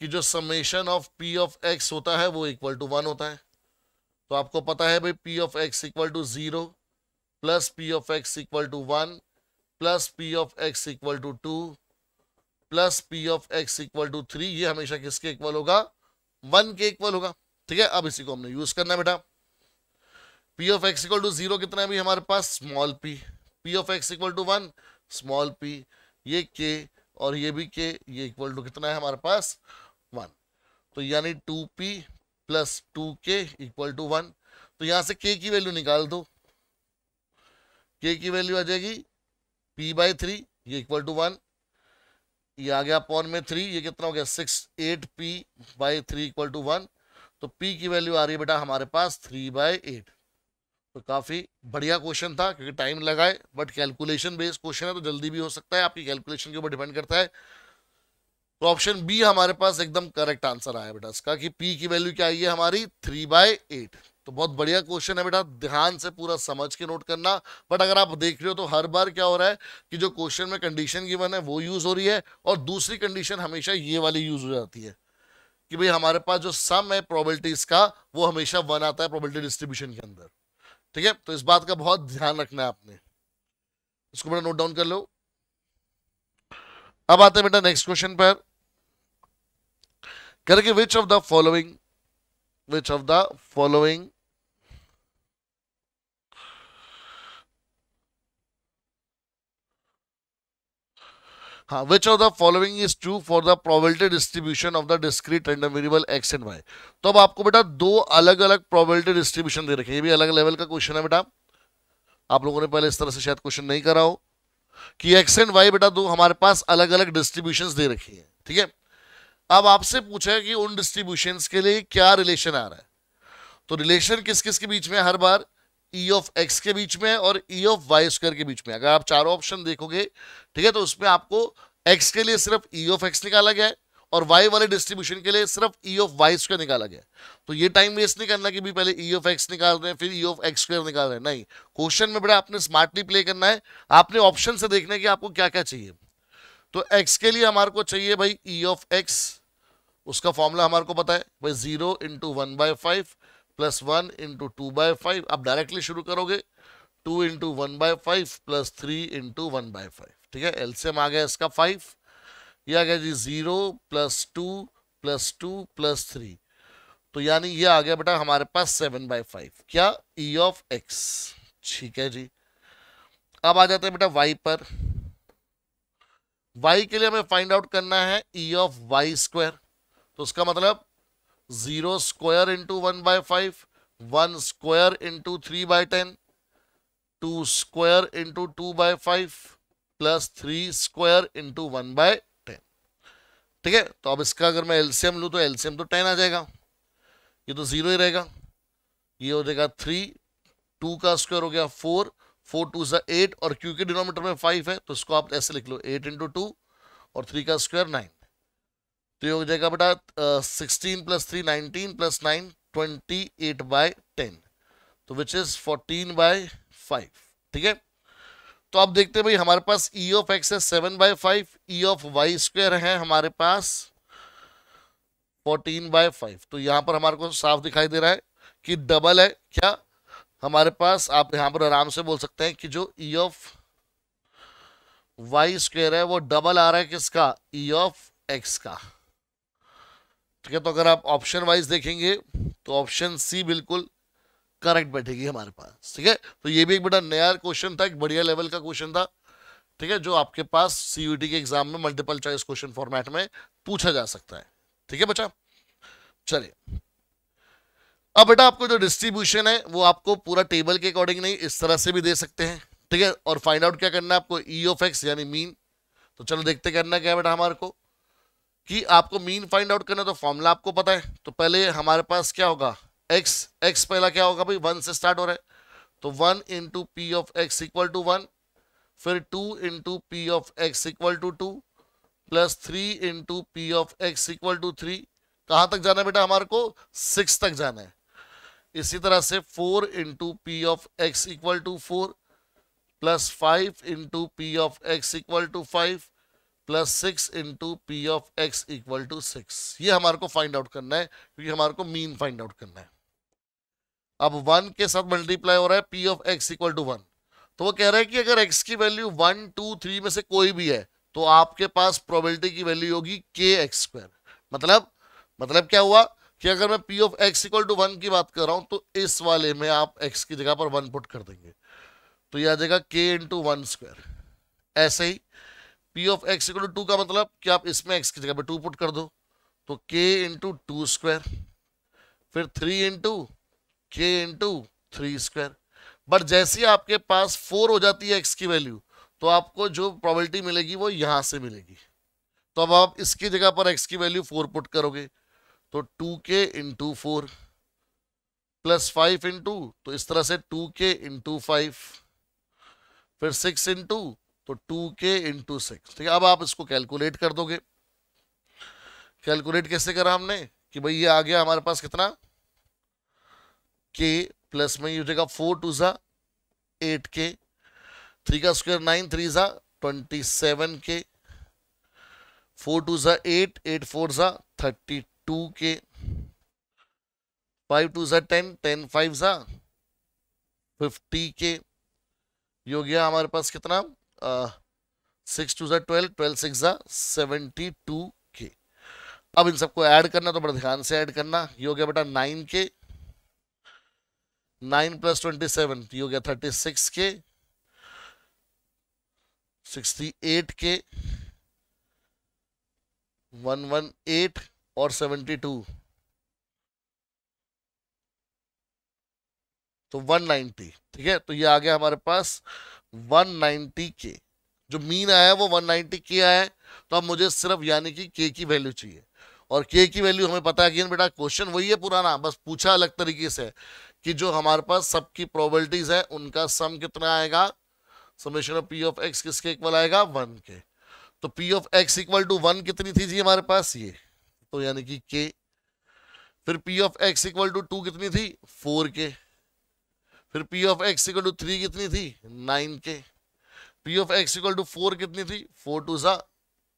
कि जो summation of P of X होता है वो इक्वल टू वन होता है तो आपको पता है भाई P of X equal to zero plus P of X equal to one plus P of X equal to two plus P of X equal to three ये हमेशा किसके इक्वल होगा वन के इक्वल होगा ठीक है अब इसी को हमने यूज करना है बेटा P of X equal to zero कितना है भी हमारे पास small P P of X equal to one small P ये के और ये भी के ये इक्वल टू कितना है हमारे पास वन तो यानी two P plus two K equal to one तो यहां से के की वैल्यू निकाल दो के की वैल्यू आ जाएगी पी बाय थ्री ये इक्वल टू वन ये आ गया पॉन में थ्री ये कितना हो गया six eight P by three equal to one तो पी की वैल्यू आ रही है बेटा हमारे पास थ्री बाई एट तो काफ़ी बढ़िया क्वेश्चन था क्योंकि टाइम लगाए बट कैलकुलेशन बेस्ड क्वेश्चन है तो जल्दी भी हो सकता है आपकी कैलकुलेशन के ऊपर डिपेंड करता है तो ऑप्शन बी हमारे पास एकदम करेक्ट आंसर आया बेटा इसका कि पी की वैल्यू क्या आई है हमारी थ्री बाय एट तो बहुत बढ़िया क्वेश्चन है बेटा ध्यान से पूरा समझ के नोट करना बट अगर आप देख रहे हो तो हर बार क्या हो रहा है कि जो क्वेश्चन में कंडीशन गिवन है वो यूज़ हो रही है और दूसरी कंडीशन हमेशा ये वाली यूज़ हो जाती है कि भाई हमारे पास जो सम है प्रोबेबिलिटीज़ का वो हमेशा वन आता है प्रोबेबिलिटी डिस्ट्रीब्यूशन के अंदर ठीक है तो इस बात का बहुत ध्यान रखना है आपने इसको बेटा नोट डाउन कर लो अब आते हैं बेटा नेक्स्ट क्वेश्चन पर करके which of the following which of the following हाँ which of the following is true for the probability distribution of the discrete random variable X and Y तो अब आपको बेटा दो अलग अलग प्रोबेबिलिटी डिस्ट्रीब्यूशन दे रखे ये भी अलग लेवल का क्वेश्चन है बेटा आप लोगों ने पहले इस तरह से शायद क्वेश्चन नहीं करा हो कि एक्स एंड वाई बेटा दो हमारे पास अलग अलग डिस्ट्रीब्यूशन दे रखी है ठीक है अब आपसे पूछा है कि उन डिस्ट्रीब्यूशन के लिए क्या रिलेशन आ रहा है तो रिलेशन किस किस के बीच में हर बार ई ऑफ एक्स के बीच में और ई ऑफ वाई स्क्वायर के बीच में अगर आप चारों ऑप्शन देखोगे ठीक है तो उसमें आपको एक्स के लिए सिर्फ ई ऑफ एक्स निकाला गया है और वाई वाले डिस्ट्रीब्यूशन के लिए सिर्फ ई ऑफ वाई स्क्वायर निकाला गया तो ये टाइम वेस्ट नहीं करना कि भी पहले ई ऑफ एक्स निकाल रहे हैं फिर ई ऑफ एक्स स्क्वायर निकाल रहे हैं नहीं क्वेश्चन में बड़ा आपने स्मार्टली प्ले करना है आपने ऑप्शन से देखना है कि आपको क्या क्या चाहिए तो एक्स के लिए हमारे को चाहिए भाई ई ऑफ एक्स उसका फॉर्मूला हमारे को पता है भाई zero into one by five plus one into two by five आप डायरेक्टली शुरू करोगे two into one by five plus three into one by five ठीक है एलसीएम आ गया इसका फाइव ये आ गया जी zero plus two plus two plus three तो यानी ये आ गया बेटा हमारे पास सेवन बाई फाइव क्या ई ऑफ एक्स ठीक है जी अब आ जाते हैं बेटा वाई पर वाई के लिए हमें फाइंड आउट करना है ई ऑफ वाई स्क्वायर तो उसका मतलब zero square into one by five one square into three by ten two square into two by five plus three square into one by ten ठीक है तो अब इसका अगर मैं एलसीएम लूँ तो एलसीएम तो टेन आ जाएगा ये तो जीरो ही रहेगा ये हो जाएगा थ्री टू का स्क्वायर हो गया फोर फोर टू सा एट और क्यू के डिनोमीटर में फाइव है तो इसको आप ऐसे लिख लो एट इंटू टू और थ्री का स्क्वायर नाइन तो ये हो जाएगा बेटा sixteen plus three nineteen plus nine twenty eight by ten तो which is fourteen by five ठीक है तो आप देखते हैं भाई हमारे पास ई ऑफ एक्स है seven by five E of Y square है हमारे पास फोर्टीन बाय फाइव तो यहां पर हमारे को साफ दिखाई दे रहा है कि डबल है क्या हमारे पास आप यहां पर आराम से बोल सकते हैं कि जो ई ऑफ वाई स्क्वेयर है वो डबल आ रहा है किसका ई ऑफ एक्स का ठीक है तो अगर आप ऑप्शन वाइज देखेंगे तो ऑप्शन सी बिल्कुल करेक्ट बैठेगी हमारे पास ठीक है तो ये भी एक बड़ा नया क्वेश्चन था एक बढ़िया लेवल का क्वेश्चन था ठीक है जो आपके पास सीयूटी के एग्जाम में मल्टीपल चॉइस क्वेश्चन फॉर्मेट में पूछा जा सकता है ठीक है बच्चा चलिए अब बेटा आपको जो डिस्ट्रीब्यूशन है वो आपको पूरा टेबल के अकॉर्डिंग नहीं इस तरह से भी दे सकते हैं ठीक है और फाइंड आउट क्या करना है आपको ई ऑफ एक्स यानी मीन तो चलो देखते करना क्या है बेटा हमारे को कि आपको मीन फाइंड आउट करना तो फॉर्मूला आपको पता है तो पहले हमारे पास क्या होगा एक्स एक्स पहला क्या होगा भाई वन से स्टार्ट हो रहा है तो one into P of X equal to one फिर two into P of X equal to two plus three into P of X equal to three कहाँ तक जाना है बेटा हमारे को सिक्स तक जाना है इसी तरह से four into P of X equal to four plus five into P of X equal to five plus six into P of X equal to six ये हमारे को फाइंड आउट करना है क्योंकि हमारे को मीन फाइंड आउट करना है अब वन के साथ मल्टीप्लाई हो रहा है P of X equal to one तो वो कह रहा है कि अगर एक्स की वैल्यू वन टू थ्री में से कोई भी है तो आपके पास प्रोबेबिलिटी की वैल्यू होगी के एक्स स्क्वायर मतलब मतलब क्या हुआ कि अगर मैं P of X equal to one की बात कर रहा हूं तो इस वाले में आप एक्स की जगह पर वन पुट कर देंगे तो यह आ जाएगा के इंटू वन स्क्वायर ऐसे ही P of X equal to का मतलब कि आप इसमें एक्स की जगह पे टू पुट कर दो तो के इंटू टू स्क्वायर फिर three into K into three square but जैसे आपके पास फोर हो जाती है एक्स की वैल्यू तो आपको जो प्रॉबलिटी मिलेगी वो यहाँ से मिलेगी तो अब आप इसकी जगह पर एक्स की वैल्यू फोर पुट करोगे तो two K into four plus five into तो इस तरह से टू के इंटू फाइव फिर सिक्स इंटू तो टू के इंटू सिक्स ठीक है अब आप इसको कैलकुलेट कर दोगे कैलकुलेट कैसे करा हमने कि भाई ये आ गया हमारे पास कितना के प्लस में यू जाएगा फोर टू झा एट के थ्री का स्क्वायर नाइन थ्री सा twenty seven K four two झा एट एट फोर सा thirty two K five two झा टेन टेन फाइव सा फिफ्टी के योग्य हमारे पास कितना सिक्स टू ज़ा twelve twelve six seventy two K अब इन सबको ऐड करना तो बड़ा ध्यान से ऐड करना ये हो गया बेटा नाइन के नाइन प्लस ट्वेंटी सेवन ये हो गया thirty six K sixty eight K one one eight और सेवेंटी टू तो 190 ठीक है तो ये आ गया हमारे पास 190 के जो मीन आया है वो 190 नाइनटी के आया है तो अब मुझे सिर्फ यानी कि के की वैल्यू चाहिए और के की वैल्यू हमें पता है कि बेटा क्वेश्चन वही है पुराना बस पूछा अलग तरीके से कि जो हमारे पास सबकी प्रोबेबिलिटीज है उनका सम कितना आएगा summation of P of X किसके इक्वल आएगा वन के तो P of X equal to one कितनी थी जी हमारे पास ये तो यानी कि के फिर P of X equal to two कितनी थी फोर के फिर P of X equal to three कितनी थी nine K P of X equal to four कितनी थी फोर टू सा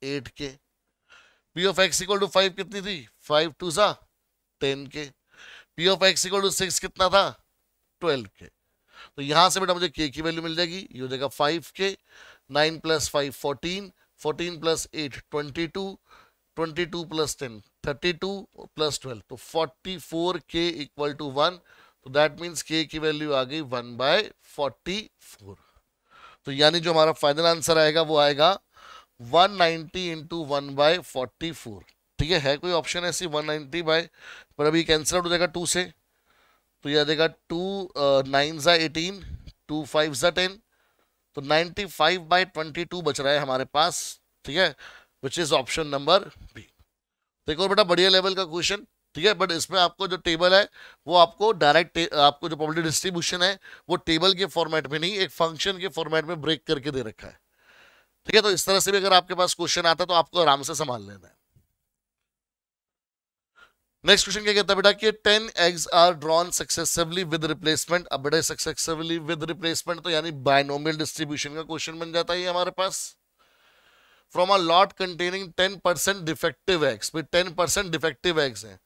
eight K P of X equal to five कितनी थी फाइव टू सा ten K P of X equal to six कितना था ट्वेल्व के तो यहां से बेटा मुझे के की वैल्यू मिल जाएगी ये हो जाएगा five K nine plus five fourteen fourteen plus eight twenty two twenty two plus ten thirty two plus twelve तो forty four K equal to one तो दैट मीन्स के की वैल्यू आ गई वन बाय फोर्टी फोर तो यानी जो हमारा final answer आएगा वो आएगा one ninety into one by forty four ठीक है है कोई ऑप्शन ऐसी वन नाइन्टी बाय पर अभी कैंसिल आउट हो जाएगा टू से तो यह जाएगा टू नाइन ज़ा एटीन टू फाइव ज़ा टेन तो ninety five by twenty two बच रहा है हमारे पास ठीक है which is option number B देखो बेटा बढ़िया लेवल का क्वेश्चन ठीक है बट इसमें आपको जो टेबल है वो आपको डायरेक्ट आपको जो पब्लिक डिस्ट्रीब्यूशन है वो टेबल के फॉर्मेट में नहीं एक फंक्शन के फॉर्मेट में ब्रेक करके दे रखा है ठीक है तो इस तरह से भी अगर आपके पास क्वेश्चन आता है तो आपको आराम से संभाल लेना है नेक्स्ट क्वेश्चन क्या कहता है बेटा कि ten eggs are drawn successively with replacement अब बेटा सक्सेसिवली विद रिप्लेसमेंट तो यानी बायनोमियल डिस्ट्रीब्यूशन का क्वेश्चन बन जाता है हमारे पास from a lot containing ten percent defective eggs ten percent defective eggs हैं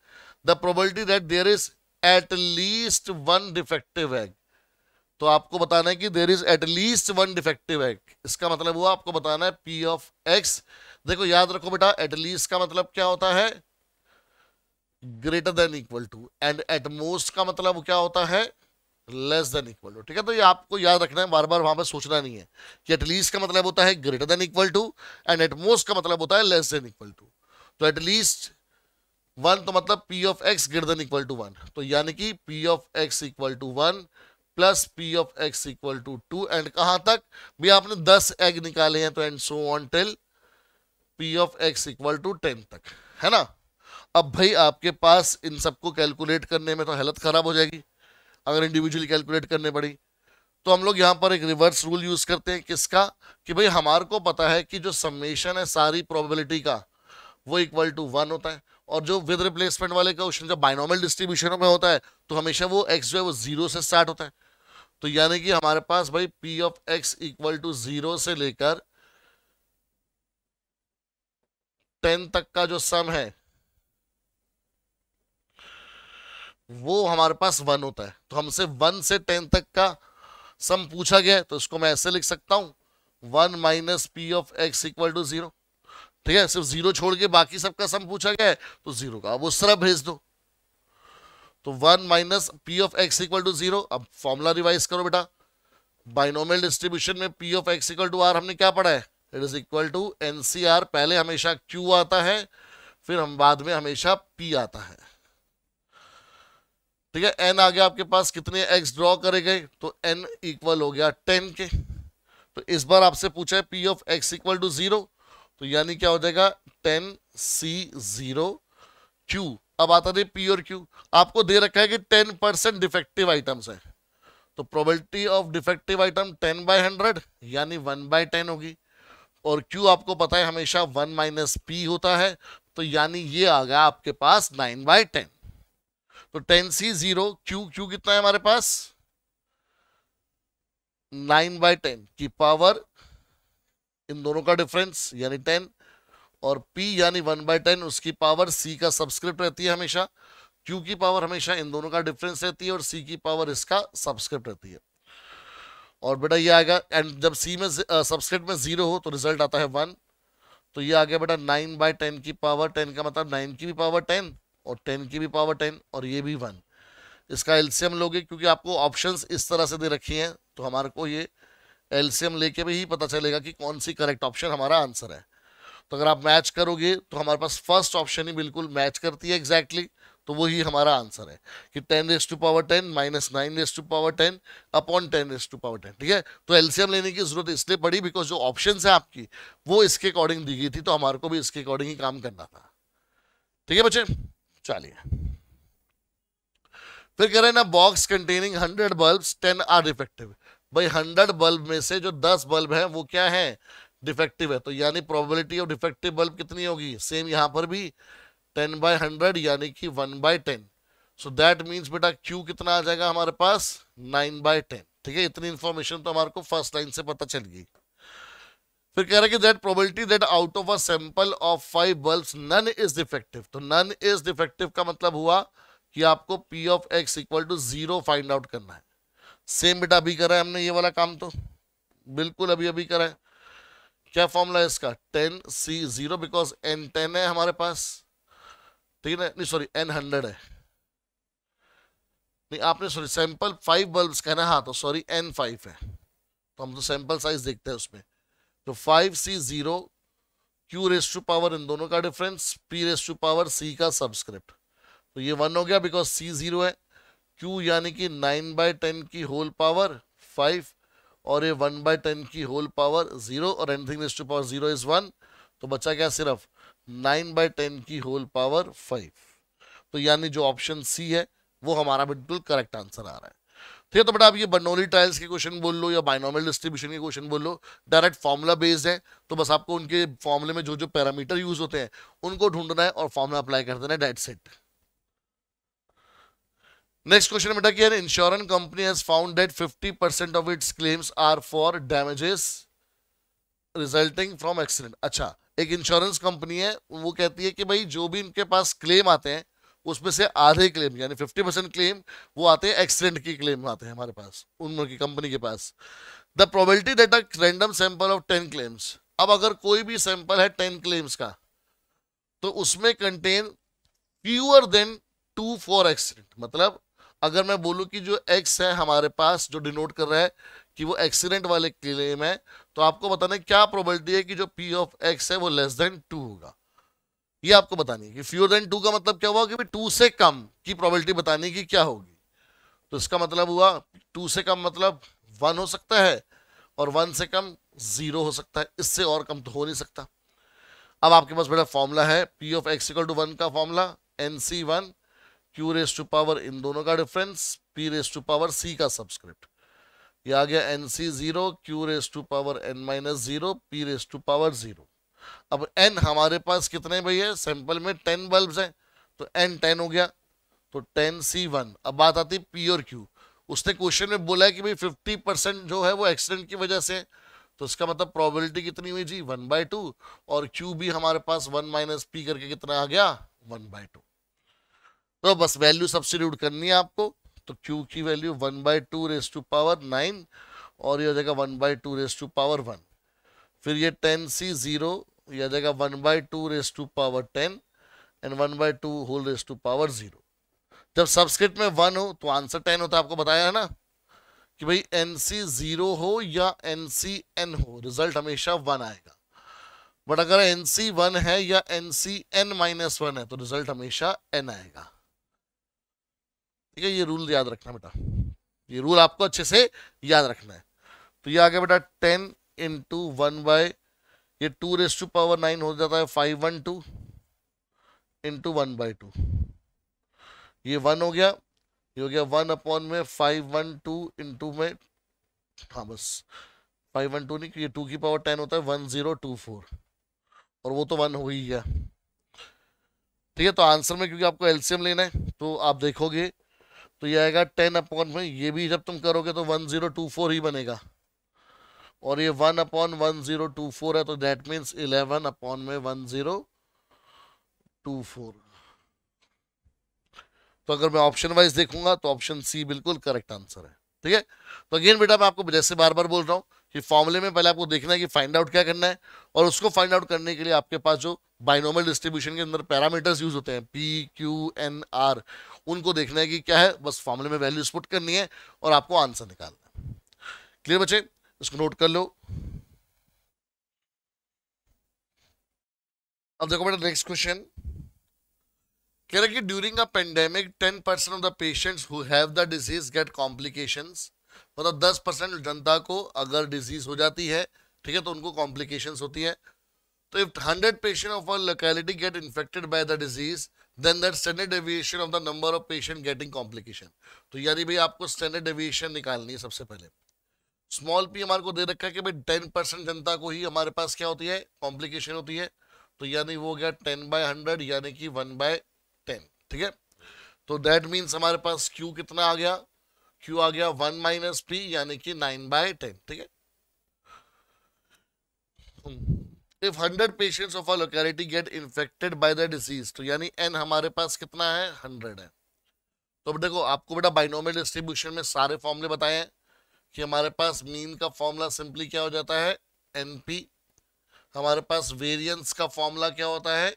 the probability that there is at least one defective egg तो आपको बताना है कि there is at least one defective egg इसका मतलब हुआ आपको बताना है पी ऑफ एक्स देखो याद रखो बेटा एट लीस्ट का मतलब क्या होता है greater than equal to and at most का मतलब क्या होता है लेस देन इक्वल टू ठीक है तो ये आपको याद रखना है बार बार वहां पर सोचना नहीं है कि एटलीस्ट का मतलब होता है greater than equal to and at most का मतलब होता है लेस देन इक्वल टू तो एटलीस्ट वन तो मतलब P of X greater than equal to one तो यानी कि P of X equal to one plus P of X equal to two and कहां तक भी आपने दस एग निकाले हैं तो and so on till P of X equal to ten तक है ना अब भाई आपके पास इन सबको कैलकुलेट करने में तो हालत ख़राब हो जाएगी अगर इंडिविजुअली कैलकुलेट करने पड़ी तो हम लोग यहाँ पर एक रिवर्स रूल यूज़ करते हैं किसका कि भाई हमारे को पता है कि जो समेशन है सारी प्रोबेबिलिटी का वो इक्वल टू वन होता है और जो विद रिप्लेसमेंट वाले क्वेश्चन जब बाइनॉमल डिस्ट्रीब्यूशन में होता है तो हमेशा वो एक्स जो है वो जीरो से स्टार्ट होता है तो यानी कि हमारे पास भाई P of X equal to zero से लेकर टेन तक का जो सम है वो हमारे पास वन होता है तो हमसे वन से टेन तक का सम पूछा गया है तो इसको मैं ऐसे लिख सकता हूं one minus P of X equal to zero ठीक है सिर्फ जीरो छोड़ के बाकी सबका सम पूछा गया है तो जीरो का अब उसरा भेज दो तो one minus P of X equal to zero अब फॉर्मूला रिवाइज करो बेटा बाइनोमियल डिस्ट्रीब्यूशन में P of X equal to R हमने क्या पढ़ा है it is equal to N C R पहले हमेशा क्यू आता है फिर हम बाद में हमेशा पी आता है ठीक है एन आ गया आपके पास कितने एक्स ड्रॉ करे गए तो एन इक्वल हो गया टेन के तो इस बार आपसे पूछा है P of X equal to zero तो यानी क्या हो जाएगा टेन सी जीरो क्यू अब आता रही पी और क्यू आपको दे रखा है कि टेन परसेंट डिफेक्टिव आइटम्स है तो probability of defective item ten by hundred यानी वन बाई टेन होगी और क्यू आपको पता है हमेशा वन माइनस पी होता है तो यानी ये आ गया आपके पास नाइन बाय टेन तो ten C zero Q Q कितना है हमारे पास नाइन बाय टेन की पावर इन दोनों का डिफरेंस यानी टेन और p यानी वन बाई टेन उसकी पावर c का सब्सक्रिप्ट रहती है हमेशा q की पावर हमेशा इन दोनों का डिफरेंस रहती है और c की पावर इसका सब्सक्रिप्ट रहती है और बेटा ये आएगा एंड जब c में सब्सक्रिप्ट में जीरो हो तो रिजल्ट आता है वन तो ये आ गया बेटा नाइन बाई टेन की पावर टेन का मतलब नाइन की भी पावर टेन और टेन की भी पावर टेन और ये भी वन इसका एल्सियम लोगे क्योंकि आपको ऑप्शंस इस तरह से दे रखी हैं तो हमारे को ये एलसीएम लेके भी ही पता चलेगा कि कौन सी करेक्ट ऑप्शन हमारा आंसर है तो अगर आप मैच करोगे तो हमारे पास फर्स्ट ऑप्शन ही बिल्कुल मैच करती है एग्जैक्टली exactly, तो वही हमारा आंसर है कि ten raise to power ten minus nine raise to power ten upon ten raise to power ten ठीक है तो एलसीएम लेने की जरूरत इसलिए पड़ी बिकॉज जो ऑप्शन है आपकी वो इसके अकॉर्डिंग दी गई थी तो हमारे को भी इसके अकॉर्डिंग ही काम करना था ठीक है बच्चे चलिए फिर कह रहे हैं ना box containing hundred bulb ten are effective भाई हंड्रेड बल्ब में से जो दस बल्ब हैं वो क्या है डिफेक्टिव है तो यानी प्रोबेबिलिटी ऑफ डिफेक्टिव बल्ब कितनी होगी सेम यहाँ पर भी टेन बाय हंड्रेड यानी कि one by ten so that means बेटा क्यू कितना आ जाएगा हमारे पास नाइन बाय टेन ठीक है इतनी इन्फॉर्मेशन तो हमारे को फर्स्ट लाइन से पता चल गई फिर कह रहा है कि that probability that out of a sample of five bulbs none is defective तो नन इज डिफेक्टिव का मतलब हुआ कि आपको P of X equal to zero find out करना है सेम बेटा अभी करा है हमने ये वाला काम तो बिल्कुल अभी अभी करा है क्या फॉर्मूला है इसका ten C zero because N ten है हमारे पास ठीक है नहीं सॉरी एन हंड्रेड है नहीं आपने सॉरी सैंपल फाइव बल्ब कहना हाँ तो सॉरी एन फाइव है तो हम तो सैंपल साइज देखते हैं उसमें तो five C zero Q raise to power इन दोनों का difference P raise to power C का सब्सक्रिप्ट तो ये वन हो गया बिकॉज सी जीरो है क्यू यानी कि नाइन बाय टेन की होल पावर फाइव और ये वन बाय टेन की होल पावर जीरो और anything raise to power zero is one तो बचा क्या सिर्फ नाइन बाय टेन की होल पावर फाइव तो यानी जो ऑप्शन सी है वो हमारा बिल्कुल करेक्ट आंसर आ रहा है ठीक तो है तो बेटा आप ये बनोली टाइल्स के क्वेश्चन बोल लो या बाइनॉमल डिस्ट्रीब्यूशन के क्वेश्चन बोल लो डायरेक्ट फॉर्मूला बेस्ड है तो बस आपको उनके फॉर्मूले में जो जो पैरामीटर यूज होते हैं उनको ढूंढना है और फॉर्मूला अप्लाई कर देना है डेट सेट नेक्स्ट क्वेश्चन बेटा क्या है insurance company has found that 50% percent of its claims are for damages resulting from accident अच्छा, एक इंश्योरेंस कंपनी है वो कहती है कि भाई जो भी इनके पास क्लेम आते हैं उसमें से आधे क्लेम यानी 50 परसेंट क्लेम वो आते हैं एक्सीडेंट की क्लेम आते हैं हमारे पास उन की कंपनी के पास the probability that a random sample of ten claims अब अगर कोई भी सैंपल है टेन क्लेम्स का तो उसमें contain pure then two for accident मतलब अगर मैं बोलूँ कि जो एक्स है हमारे पास जो डिनोट कर रहा है कि वो एक्सीडेंट वाले क्लेम है तो आपको बताना क्या प्रोबेबिलिटी है कि जो पी ऑफ एक्स है वो लेस देन टू होगा ये आपको बतानी है कि फ्यूर देन टू का मतलब क्या हुआ कि टू से कम की प्रोबेबिलिटी बताने की क्या होगी तो इसका मतलब हुआ टू से कम मतलब वन हो सकता है और वन से कम जीरो हो सकता है इससे और कम तो हो नहीं सकता अब आपके पास बेटा फॉर्मूला है P of X equal to one का formula N C one Q raise to power इन दोनों का difference P raise to power C का सब्सक्रिप्ट ये आ गया N C zero Q raise to power N minus zero P raise to power zero अब N हमारे पास कितने भैया सैंपल में टेन बल्ब हैं तो एन टेन हो गया तो टेन सी वन अब बात आती है पी और क्यू उसने क्वेश्चन में बोला है कि भाई फिफ्टी परसेंट जो है वो एक्सीडेंट की वजह से तो इसका मतलब प्रोबेबिलिटी कितनी हुई जी वन बाई टू और क्यू भी हमारे पास वन माइनस पी करके कितना आ गया वन बाई टू तो बस वैल्यू सब्सिट्यूट करनी है आपको तो क्यू की value one by two raise to power nine और यह हो जाएगा one by two raise to power one फिर ये टेन सी ज़ीरो ये जाएगा one by two raise to power ten and one by two whole raise to power zero जब subscript में वन हो तो आंसर टेन होता है आपको बताया है ना कि भाई एन सी ज़ीरो हो या एन सी एन हो रिजल्ट हमेशा वन आएगा बट अगर एन सी वन है या N C N minus one है तो रिजल्ट हमेशा एन आएगा ठीक है ये रूल याद रखना बेटा ये रूल आपको अच्छे से याद रखना है तो ये आ गया बेटा टेन इंटू वन बाय ये two raise to power nine हो जाता है five one two into one by two ये वन हो गया ये हो गया वन अपॉन में फाइव वन टू इंटू में हाँ बस फाइव वन टू नहीं ये टू की पावर टेन होता है वन जीरो टू फोर और वो तो वन हो ही गया ठीक है तो आंसर में क्योंकि आपको एलसीएम लेना है तो आप देखोगे तो ये आएगा टेन अपॉन में ये भी जब तुम करोगे तो वन ज़ीरो टू फोर ही बनेगा और ये one upon one zero two four है तो दैट मीन्स इलेवन अपॉन में वन ज़ीरो टू फोर तो अगर मैं ऑप्शन वाइज देखूंगा तो ऑप्शन सी बिल्कुल करेक्ट आंसर है ठीक है तो अगेन बेटा मैं आपको जैसे बार बार बोल रहा हूँ कि फॉर्मूले में पहले आपको देखना है कि फाइंड आउट क्या करना है और उसको फाइंड आउट करने के लिए आपके पास जो बाइनोमल डिस्ट्रीब्यूशन के अंदर पैरामीटर्स यूज होते हैं पी क्यू एन आर उनको देखना है कि क्या है बस फॉर्मूले में वैल्यू स्पुट करनी है और आपको आंसर निकालना है क्लियर बच्चे इसको नोट कर लो अब देखो बेटा नेक्स्ट क्वेश्चन कह रहे कि during a pandemic ten percent of the patients who have the disease get complications मतलब दस परसेंट जनता को अगर डिजीज हो जाती है ठीक है तो उनको कॉम्प्लिकेशंस होती है तो if hundred patient of a locality get infected by the disease then that standard deviation of the number of patient getting complication तो यानी भाई आपको स्टैंडर्ड डेविएशन निकालनी है सबसे पहले स्मॉल पी हमारे को दे रखा है कि भाई टेन परसेंट जनता को ही हमारे पास क्या होती है कॉम्प्लिकेशन होती है तो यानी वो गया टेन बाय हंड्रेड यानी कि वन बाय टेन ठीक है तो दैट मीन्स हमारे पास क्यू कितना आ गया क्यू आ गया वन माइनस पी यानी कि नाइन बाय टेन ठीक है if hundred patient of a locality get infected by the disease तो यानी एन हमारे पास कितना है हंड्रेड है तो अब देखो आपको बेटा बाइनोमियल डिस्ट्रीब्यूशन में सारे फॉर्मले बताए हैं कि हमारे पास मीन का फॉर्मूला सिंपली क्या हो जाता है एन पी हमारे पास वेरियंस का फॉर्मूला क्या होता है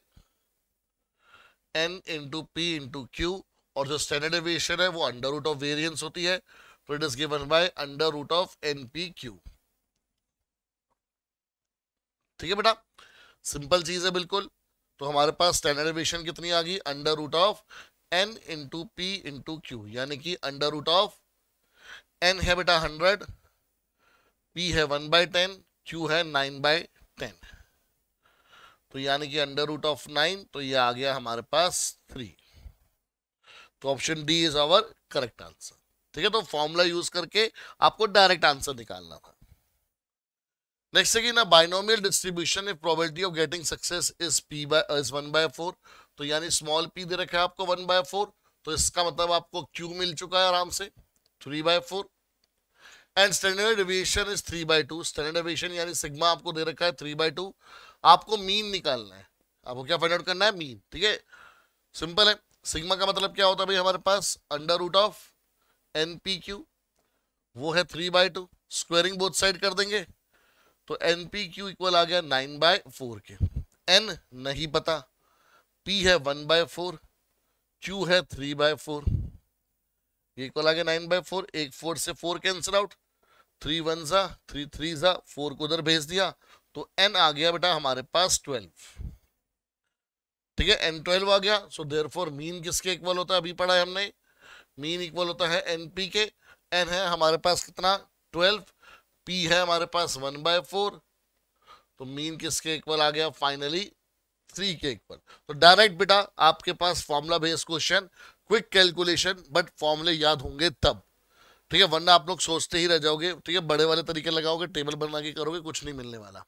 N into P into Q और जो स्टैंडर्ड एविएशन है वो अंडर रूट ऑफ वेरियंस होती है तो it is given by under root of N P Q ठीक है बेटा सिंपल चीज़ है बिल्कुल तो हमारे पास स्टैंडर्ड कितनी आ गई under root of N into P into Q यानी कि अंडर रूट ऑफ एन है बेटा हंड्रेड पी है वन बाई टेन क्यू है नाइन बाई टेन तो यानी कि अंडर रूट ऑफ नाइन तो ये आ गया हमारे पास थ्री तो option D is our correct answer ठीक है तो फॉर्मूला यूज करके आपको डायरेक्ट आंसर निकालना था next again, a binomial distribution if probability of getting success is p by uh, is one by four तो यानी स्मॉल पी दे रखा है आपको वन बाय फोर तो इसका मतलब आपको क्यू मिल चुका है आराम से three by four and standard deviation is three by two standard deviation यानी सिग्मा आपको दे रखा है थ्री बाय टू आपको मीन निकालना है आपको क्या फाइंड आउट करना है मीन ठीक है सिंपल है सिग्मा का मतलब क्या होता है भाई हमारे पास under root of N Q वो है three by two squaring both side कर देंगे तो एन पी क्यू इक्वल आ गया नाइन बाय फोर के एन नहीं पता पी है वन बाय फोर क्यू है थ्री बाय फोर ये इक्वल आ गया नाइन बाय फोर एक फोर से four cancel out three one सा थ्री थ्री सा फोर को उधर भेज दिया तो एन आ गया बेटा हमारे पास ट्वेल्व ठीक है एन ट्वेल्व आ गया सो देर फोर मीन किसके इक्वल होता है अभी पढ़ा है हमने मीन इक्वल होता है एन पी के एन है हमारे पास कितना ट्वेल्व पी है हमारे पास वन बाय फोर तो मीन किसके इक्वल आ गया फाइनली थ्री के इक्वल तो डायरेक्ट बेटा आपके पास formula based question quick calculation but फॉर्मूले याद होंगे तब ठीक है वरना आप लोग सोचते ही रह जाओगे ठीक है बड़े वाले तरीके लगाओगे टेबल बना के करोगे कुछ नहीं मिलने वाला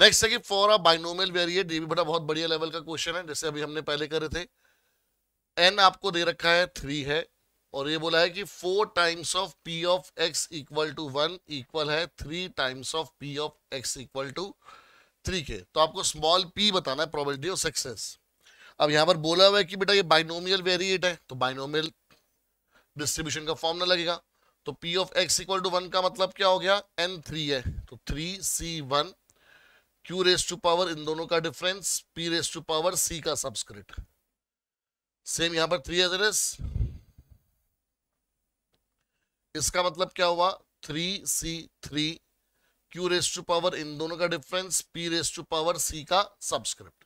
नेक्स्ट है कि फॉर अ बाइनोमियल वेरिएट ये भी बड़ा बहुत बढ़िया लेवल का क्वेश्चन है जैसे अभी हमने पहले करे थे एन आपको दे रखा है थ्री है और ये बोला है कि four times of P of X equal to one equal है three times of P of X equal to three के तो आपको स्मॉल पी बताना है प्रोबेबिलिटी ऑफ सक्सेस अब यहां पर बोला हुआ है कि बेटा ये बाइनोमियल वेरिएट है तो बाइनोमियल डिस्ट्रीब्यूशन का फॉर्म ना लगेगा तो P of X equal to one का मतलब क्या हो गया एन थ्री है तो three C one Q raise to power इन दोनों का difference P raise to power C का सबस्क्रिप्ट सेम यहां पर थ्री एज इसका मतलब क्या हुआ three C three Q raise to power इन दोनों का difference P raise to power C का सब्सक्रिप्ट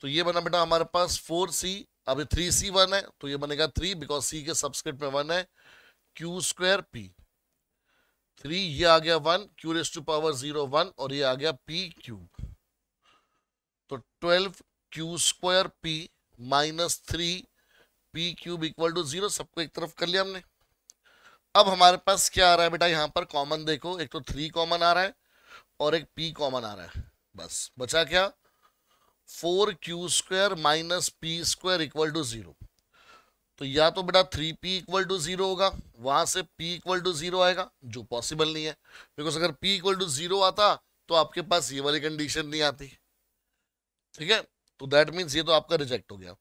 तो ये बना बेटा हमारे पास फोर सी अभी थ्री सी वन है तो ये बनेगा थ्री बिकॉज सी के सब्सक्रिप्ट में वन है क्यू स्क्वायर पी थ्री ये आ गया one Q raise to power zero one और ये आ गया पी क्यूब तो twelve Q square P minus three P cube equal to zero सबको एक तरफ कर लिया हमने अब हमारे पास क्या आ रहा है बेटा यहाँ पर कॉमन देखो एक तो थ्री कॉमन आ रहा है और एक पी कॉमन आ रहा है बस बचा क्या four Q square minus P square equal to zero तो या तो बेटा three P equal to zero होगा वहां से पी इक्वल टू जीरो आएगा जो पॉसिबल नहीं है बिकॉज अगर पी इक्वल टू जीरो आता तो आपके पास ये वाली कंडीशन नहीं आती ठीक है तो दैट मीन्स ये तो आपका रिजेक्ट हो गया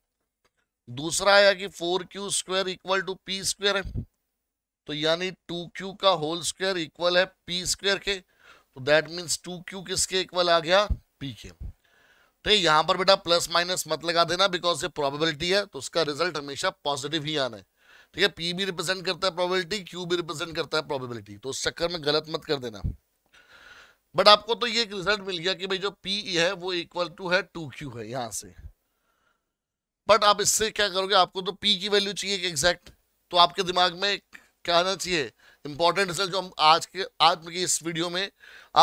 दूसरा आया कि four Q square equal to P square है तो यानी टू क्यू का होल स्क्वायर इक्वल है पी स्क्वायर के तो दैट मीन्स टू क्यू किसके इक्वल आ गया पी के तो यहाँ पर बेटा प्लस माइनस मत लगा देना बिकॉज ये प्रोबेबिलिटी है तो उसका रिजल्ट हमेशा पॉजिटिव ही आना है ठीक है पी भी रिप्रेजेंट करता है प्रोबेबिलिटी क्यू भी रिप्रेजेंट करता है प्रोबेबिलिटी तो उस चक्कर में गलत मत कर देना बट आपको तो ये एक रिजल्ट मिल गया कि भाई जो पी e है वो इक्वल टू है टू क्यू है यहाँ से बट आप इससे क्या करोगे आपको तो पी की वैल्यू चाहिए एग्जैक्ट तो आपके दिमाग में क्या आना चाहिए इंपॉर्टेंट रिजल्ट जो हम आज के आज की इस वीडियो में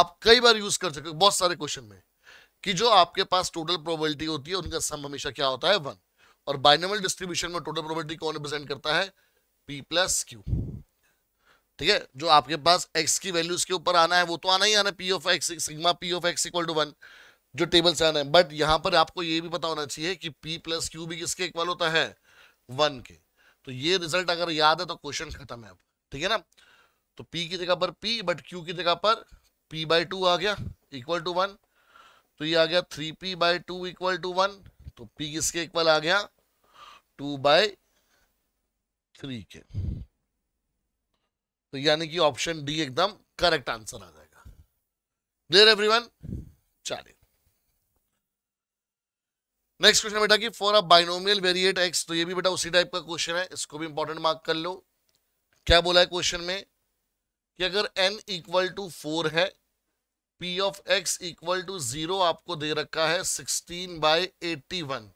आप कई बार यूज कर सकते हो बहुत सारे क्वेश्चन में कि जो आपके पास टोटल प्रोबेबिलिटी होती है उनका सम हमेशा क्या होता है वन और बाइनमल डिस्ट्रीब्यूशन में टोटल प्रोबेबिलिटी कौन रिप्रेजेंट करता है पी प्लस क्यू ठीक है जो आपके पास एक्स की वैल्यूज के ऊपर आना है वो तो आना ही आना P of X sigma P of X equal to one जो टेबल से आना है बट यहाँ पर आपको ये भी पता होना चाहिए कि पी प्लस क्यू भी किसके इक्वल होता है वन के तो ये रिजल्ट अगर याद है तो क्वेश्चन खत्म है ठीक है ना तो पी की जगह पर पी बट क्यू की जगह पर पी बाई टू आ गया इक्वल टू वन तो ये आ गया three P by two equal to one तो पी किसके इक्वल आ गया टू बाई थ्री के तो यानी कि ऑप्शन डी एकदम करेक्ट आंसर आ जाएगा क्लियर एवरीवन चलिए नेक्स्ट क्वेश्चन बेटा कि for a binomial variate X तो ये भी बेटा उसी टाइप का क्वेश्चन है इसको भी इंपॉर्टेंट मार्क कर लो क्या बोला है क्वेश्चन में कि अगर एन इक्वल टू फोर है P of X equal to zero आपको दे रखा है सिक्सटीन बाय एट्टी वन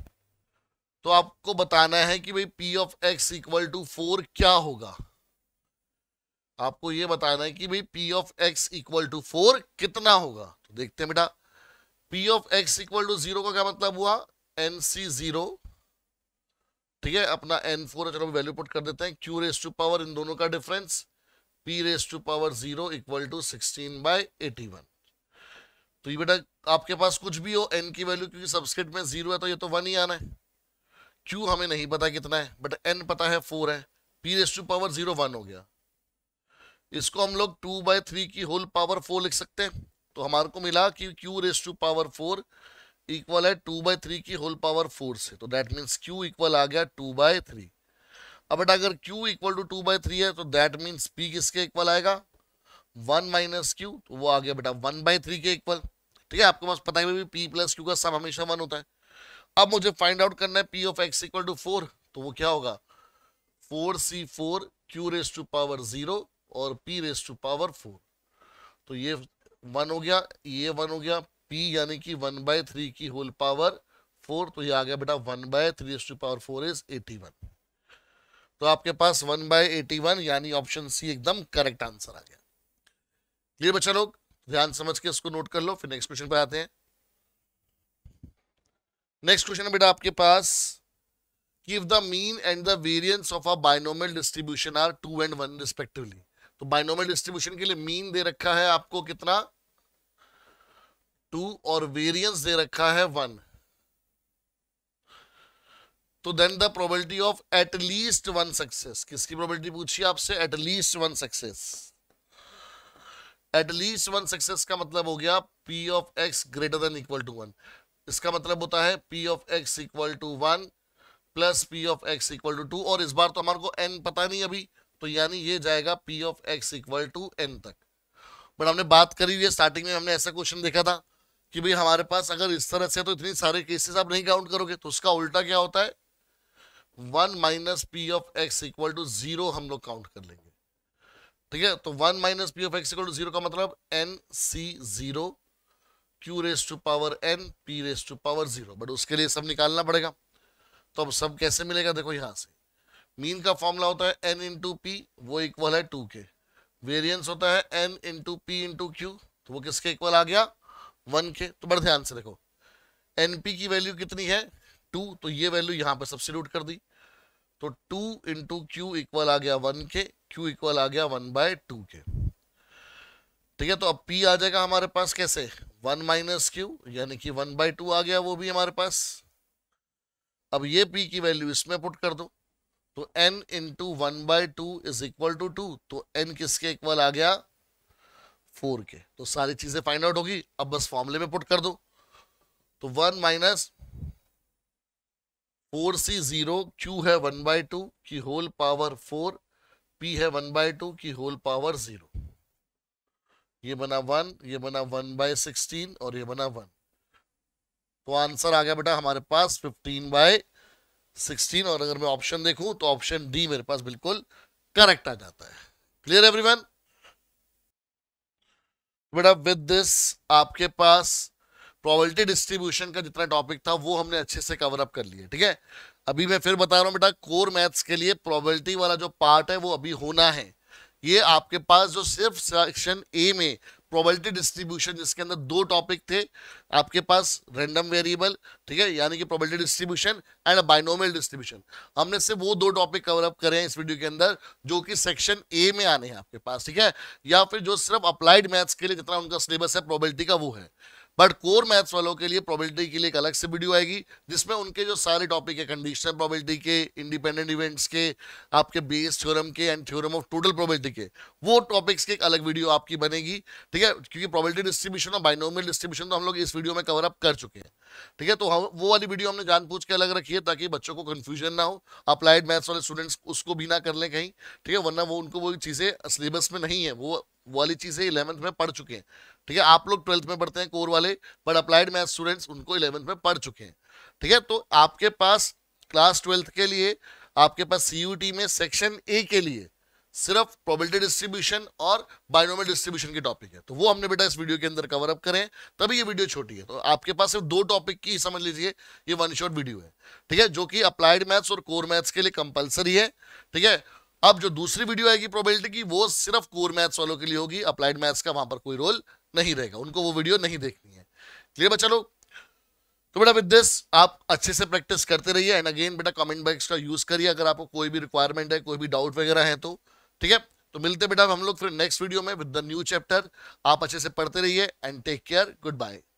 तो आपको बताना है कि भाई P of X equal to four क्या होगा आपको ये बताना है कि भाई P of X equal to four कितना होगा तो देखते हैं बेटा P of X equal to zero का क्या मतलब हुआ एन सी जीरो ठीक है अपना एन फोर चलो वैल्यू पुट कर देते हैं क्यू रेस टू पावर इन दोनों का difference P raise to power zero equal to sixteen by eighty one तो ये बेटा आपके पास कुछ भी हो एन की वैल्यू क्योंकि सबस्क्रिप्ट में जीरो है तो ये तो वन ही आना है क्यू हमें नहीं पता कितना है बट एन पता है फोर है P raise to power zero one हो गया इसको हम लोग टू बाई थ्री की होल पावर फोर लिख सकते हैं तो हमारे को मिला कि Q raise to power four equal है टू बाई थ्री की होल पावर फोर से तो दैट मीन्स Q इक्वल आ गया टू बाय थ्री अब बट अगर Q equal to two by three है तो दैट मीन्स P किसके इक्वल आएगा वन माइनस क्यू तो वो आ गया बेटा वन बाई थ्री के इक्वल ठीक है आपके पास पता है पी प्लस क्यू का सम हमेशा वन होता है अब मुझे फाइंड आउट करना है P of X equal to four तो वो क्या होगा four C four Q raise to power zero और P raise to power four तो ये वन हो गया ये वन हो गया पी यानी कि वन बाय थ्री की होल पावर फोर तो ये आ गया बेटा one by three as two power four is eighty one तो आपके पास वन बाय एटी वन यानी ऑप्शन सी एकदम करेक्ट आंसर आ गया क्लियर बच्चा लोग ध्यान समझ के इसको नोट कर लो फिर नेक्स्ट क्वेश्चन पर आते हैं नेक्स्ट क्वेश्चन है बेटा आपके पास give the mean and the variance of a binomial distribution are two and one respectively तो binomial डिस्ट्रीब्यूशन के लिए मीन दे रखा है आपको कितना टू और वेरियंस दे रखा है वन तो then the probability of at least one success किसकी प्रोबेबिलिटी पूछिए आपसे at least one success at least one success का मतलब हो गया P of X greater than equal to one इसका मतलब होता है P of X equal to one plus P of X equal to two और इस बार तो हमारे को एन पता नहीं अभी तो यानी ये जाएगा P of X equal to N तक बट हमने बात करी हुई है स्टार्टिंग में हमने ऐसा क्वेश्चन देखा था कि भाई हमारे पास अगर इस तरह से तो इतनी सारे केसेस आप नहीं काउंट करोगे तो उसका उल्टा क्या होता है one minus P of X equal to zero हम लोग काउंट कर लेंगे ठीक है तो one minus P of X equal to zero का मतलब N C zero Q raise to power N P raise to power zero but उसके लिए सब निकालना पड़ेगा तो अब सब कैसे मिलेगा देखो यहां से मीन का फॉर्मूला होता है एन इंटू पी वो इक्वल है टू के वेरियंस होता है N into P into Q तो वो किसके इक्वल आ गया वन के तो बड़े ध्यान से देखो एनपी की वैल्यू कितनी है टू तो ये वैल्यू यहाँ पर रूट कर दी तो टू इंटू क्यू इक्वल आ गया वन के क्यू इक्वल आ गया वन बाय टू के ठीक है तो अब पी आ जाएगा हमारे पास कैसे वन माइनस क्यू यानी कि वन बाय टू आ गया वो भी हमारे पास अब ये पी की वैल्यू इसमें पुट कर दो तो N into one by two is equal to two तो एन किसके इक्वल आ गया फोर के तो सारी चीजें फाइंड आउट होगी अब बस फॉर्मूले में पुट कर दो तो one minus four C zero Q है वन बाई टू की होल पावर फोर पी है वन बाई टू की होल पावर जीरो ये बना वन ये बना वन बाय सिक्सटीन और ये बना वन तो आंसर आ गया बेटा हमारे पास फिफ्टीन बाय सिक्सटीन और अगर मैं ऑप्शन देखूं तो ऑप्शन डी मेरे पास बिल्कुल करेक्ट आ जाता है क्लियर एवरीवन बेटा विद दिस आपके पास प्रोबेबिलिटी डिस्ट्रीब्यूशन का जितना टॉपिक था वो हमने अच्छे से कवर अप कर लिया ठीक है अभी मैं फिर बता रहा हूँ बेटा कोर मैथ्स के लिए प्रोबेबिलिटी वाला जो पार्ट है वो अभी होना है ये आपके पास जो सिर्फ सेक्शन ए में प्रोबेबिलिटी डिस्ट्रीब्यूशन जिसके अंदर दो टॉपिक थे आपके पास रैंडम वेरिएबल ठीक है यानी कि probability distribution and binomial distribution हमने सिर्फ वो दो टॉपिक कवर अप करे हैं इस वीडियो के अंदर जो कि सेक्शन ए में आने हैं आपके पास ठीक है या फिर जो सिर्फ अप्लाइड मैथ्स के लिए जितना उनका सिलेबस है प्रोबेबिलिटी का वो है बट कोर मैथ्स वालों के लिए प्रोबेबिलिटी के लिए एक अलग से वीडियो आएगी जिसमें उनके जो सारे टॉपिक है कंडीशनल प्रोबेबिलिटी के इंडिपेंडेंट इवेंट्स के आपके बेस थ्योरम के and theorem of total probability के वो टॉपिक्स की एक अलग वीडियो आपकी बनेगी ठीक है क्योंकि प्रोबेबिलिटी डिस्ट्रीब्यूशन और बाइनोमियल डिस्ट्रीब्यूशन तो हम लोग इस वीडियो में कवर अप कर चुके हैं ठीक है तो हम वो वाली वीडियो हमने पूछ के अलग रखी है ताकि बच्चों को कन्फ्यूजन ना हो अप्लाइड मैथ्स वाले स्टूडेंट्स उसको भी ना कर लें कहीं ठीक है वरना वो उनको वो चीज़ें सिलेबस में नहीं है वो वाली चीज़ें इलेवंथ में पढ़ चुके हैं ठीक है आप लोग ट्वेल्थ में पढ़ते हैं कोर वाले पर अप्लाइड मैथ स्टूडेंट्स उनको इलेवंथ में पढ़ चुके हैं ठीक है तो आपके पास क्लास ट्वेल्थ के लिए आपके पास सी में सेक्शन ए के लिए सिर्फ प्रोबेबिलिटी डिस्ट्रीब्यूशन और बायोनोमल डिस्ट्रीब्यूशन की टॉपिक है तो वो हमने बेटा इस वीडियो के अंदर कवर अप करें तभी ये वीडियो छोटी है तो आपके पास सिर्फ दो टॉपिक की समझ लीजिए ये वन शॉट वीडियो है ठीक है जो कि अप्लाइड मैथ्स और कोर मैथ्स के लिए कंपलसरी है ठीक है अब जो दूसरी वीडियो आएगी प्रोबेबिलिटी की वो सिर्फ कोर मैथ्स वालों के लिए होगी अप्लाइड मैथ्स का वहां पर कोई रोल नहीं रहेगा उनको वो वीडियो नहीं देखनी है क्लियर बच्चा लोग तो बेटा विद दिस आप अच्छे से प्रैक्टिस करते रहिए एंड अगेन बेटा कमेंट बॉक्स का यूज़ करिए अगर आपको कोई भी रिक्वायरमेंट है कोई भी डाउट वगैरह है तो ठीक है तो मिलते बेटा हम लोग फिर नेक्स्ट वीडियो में विद द न्यू चैप्टर आप अच्छे से पढ़ते रहिए and take care good bye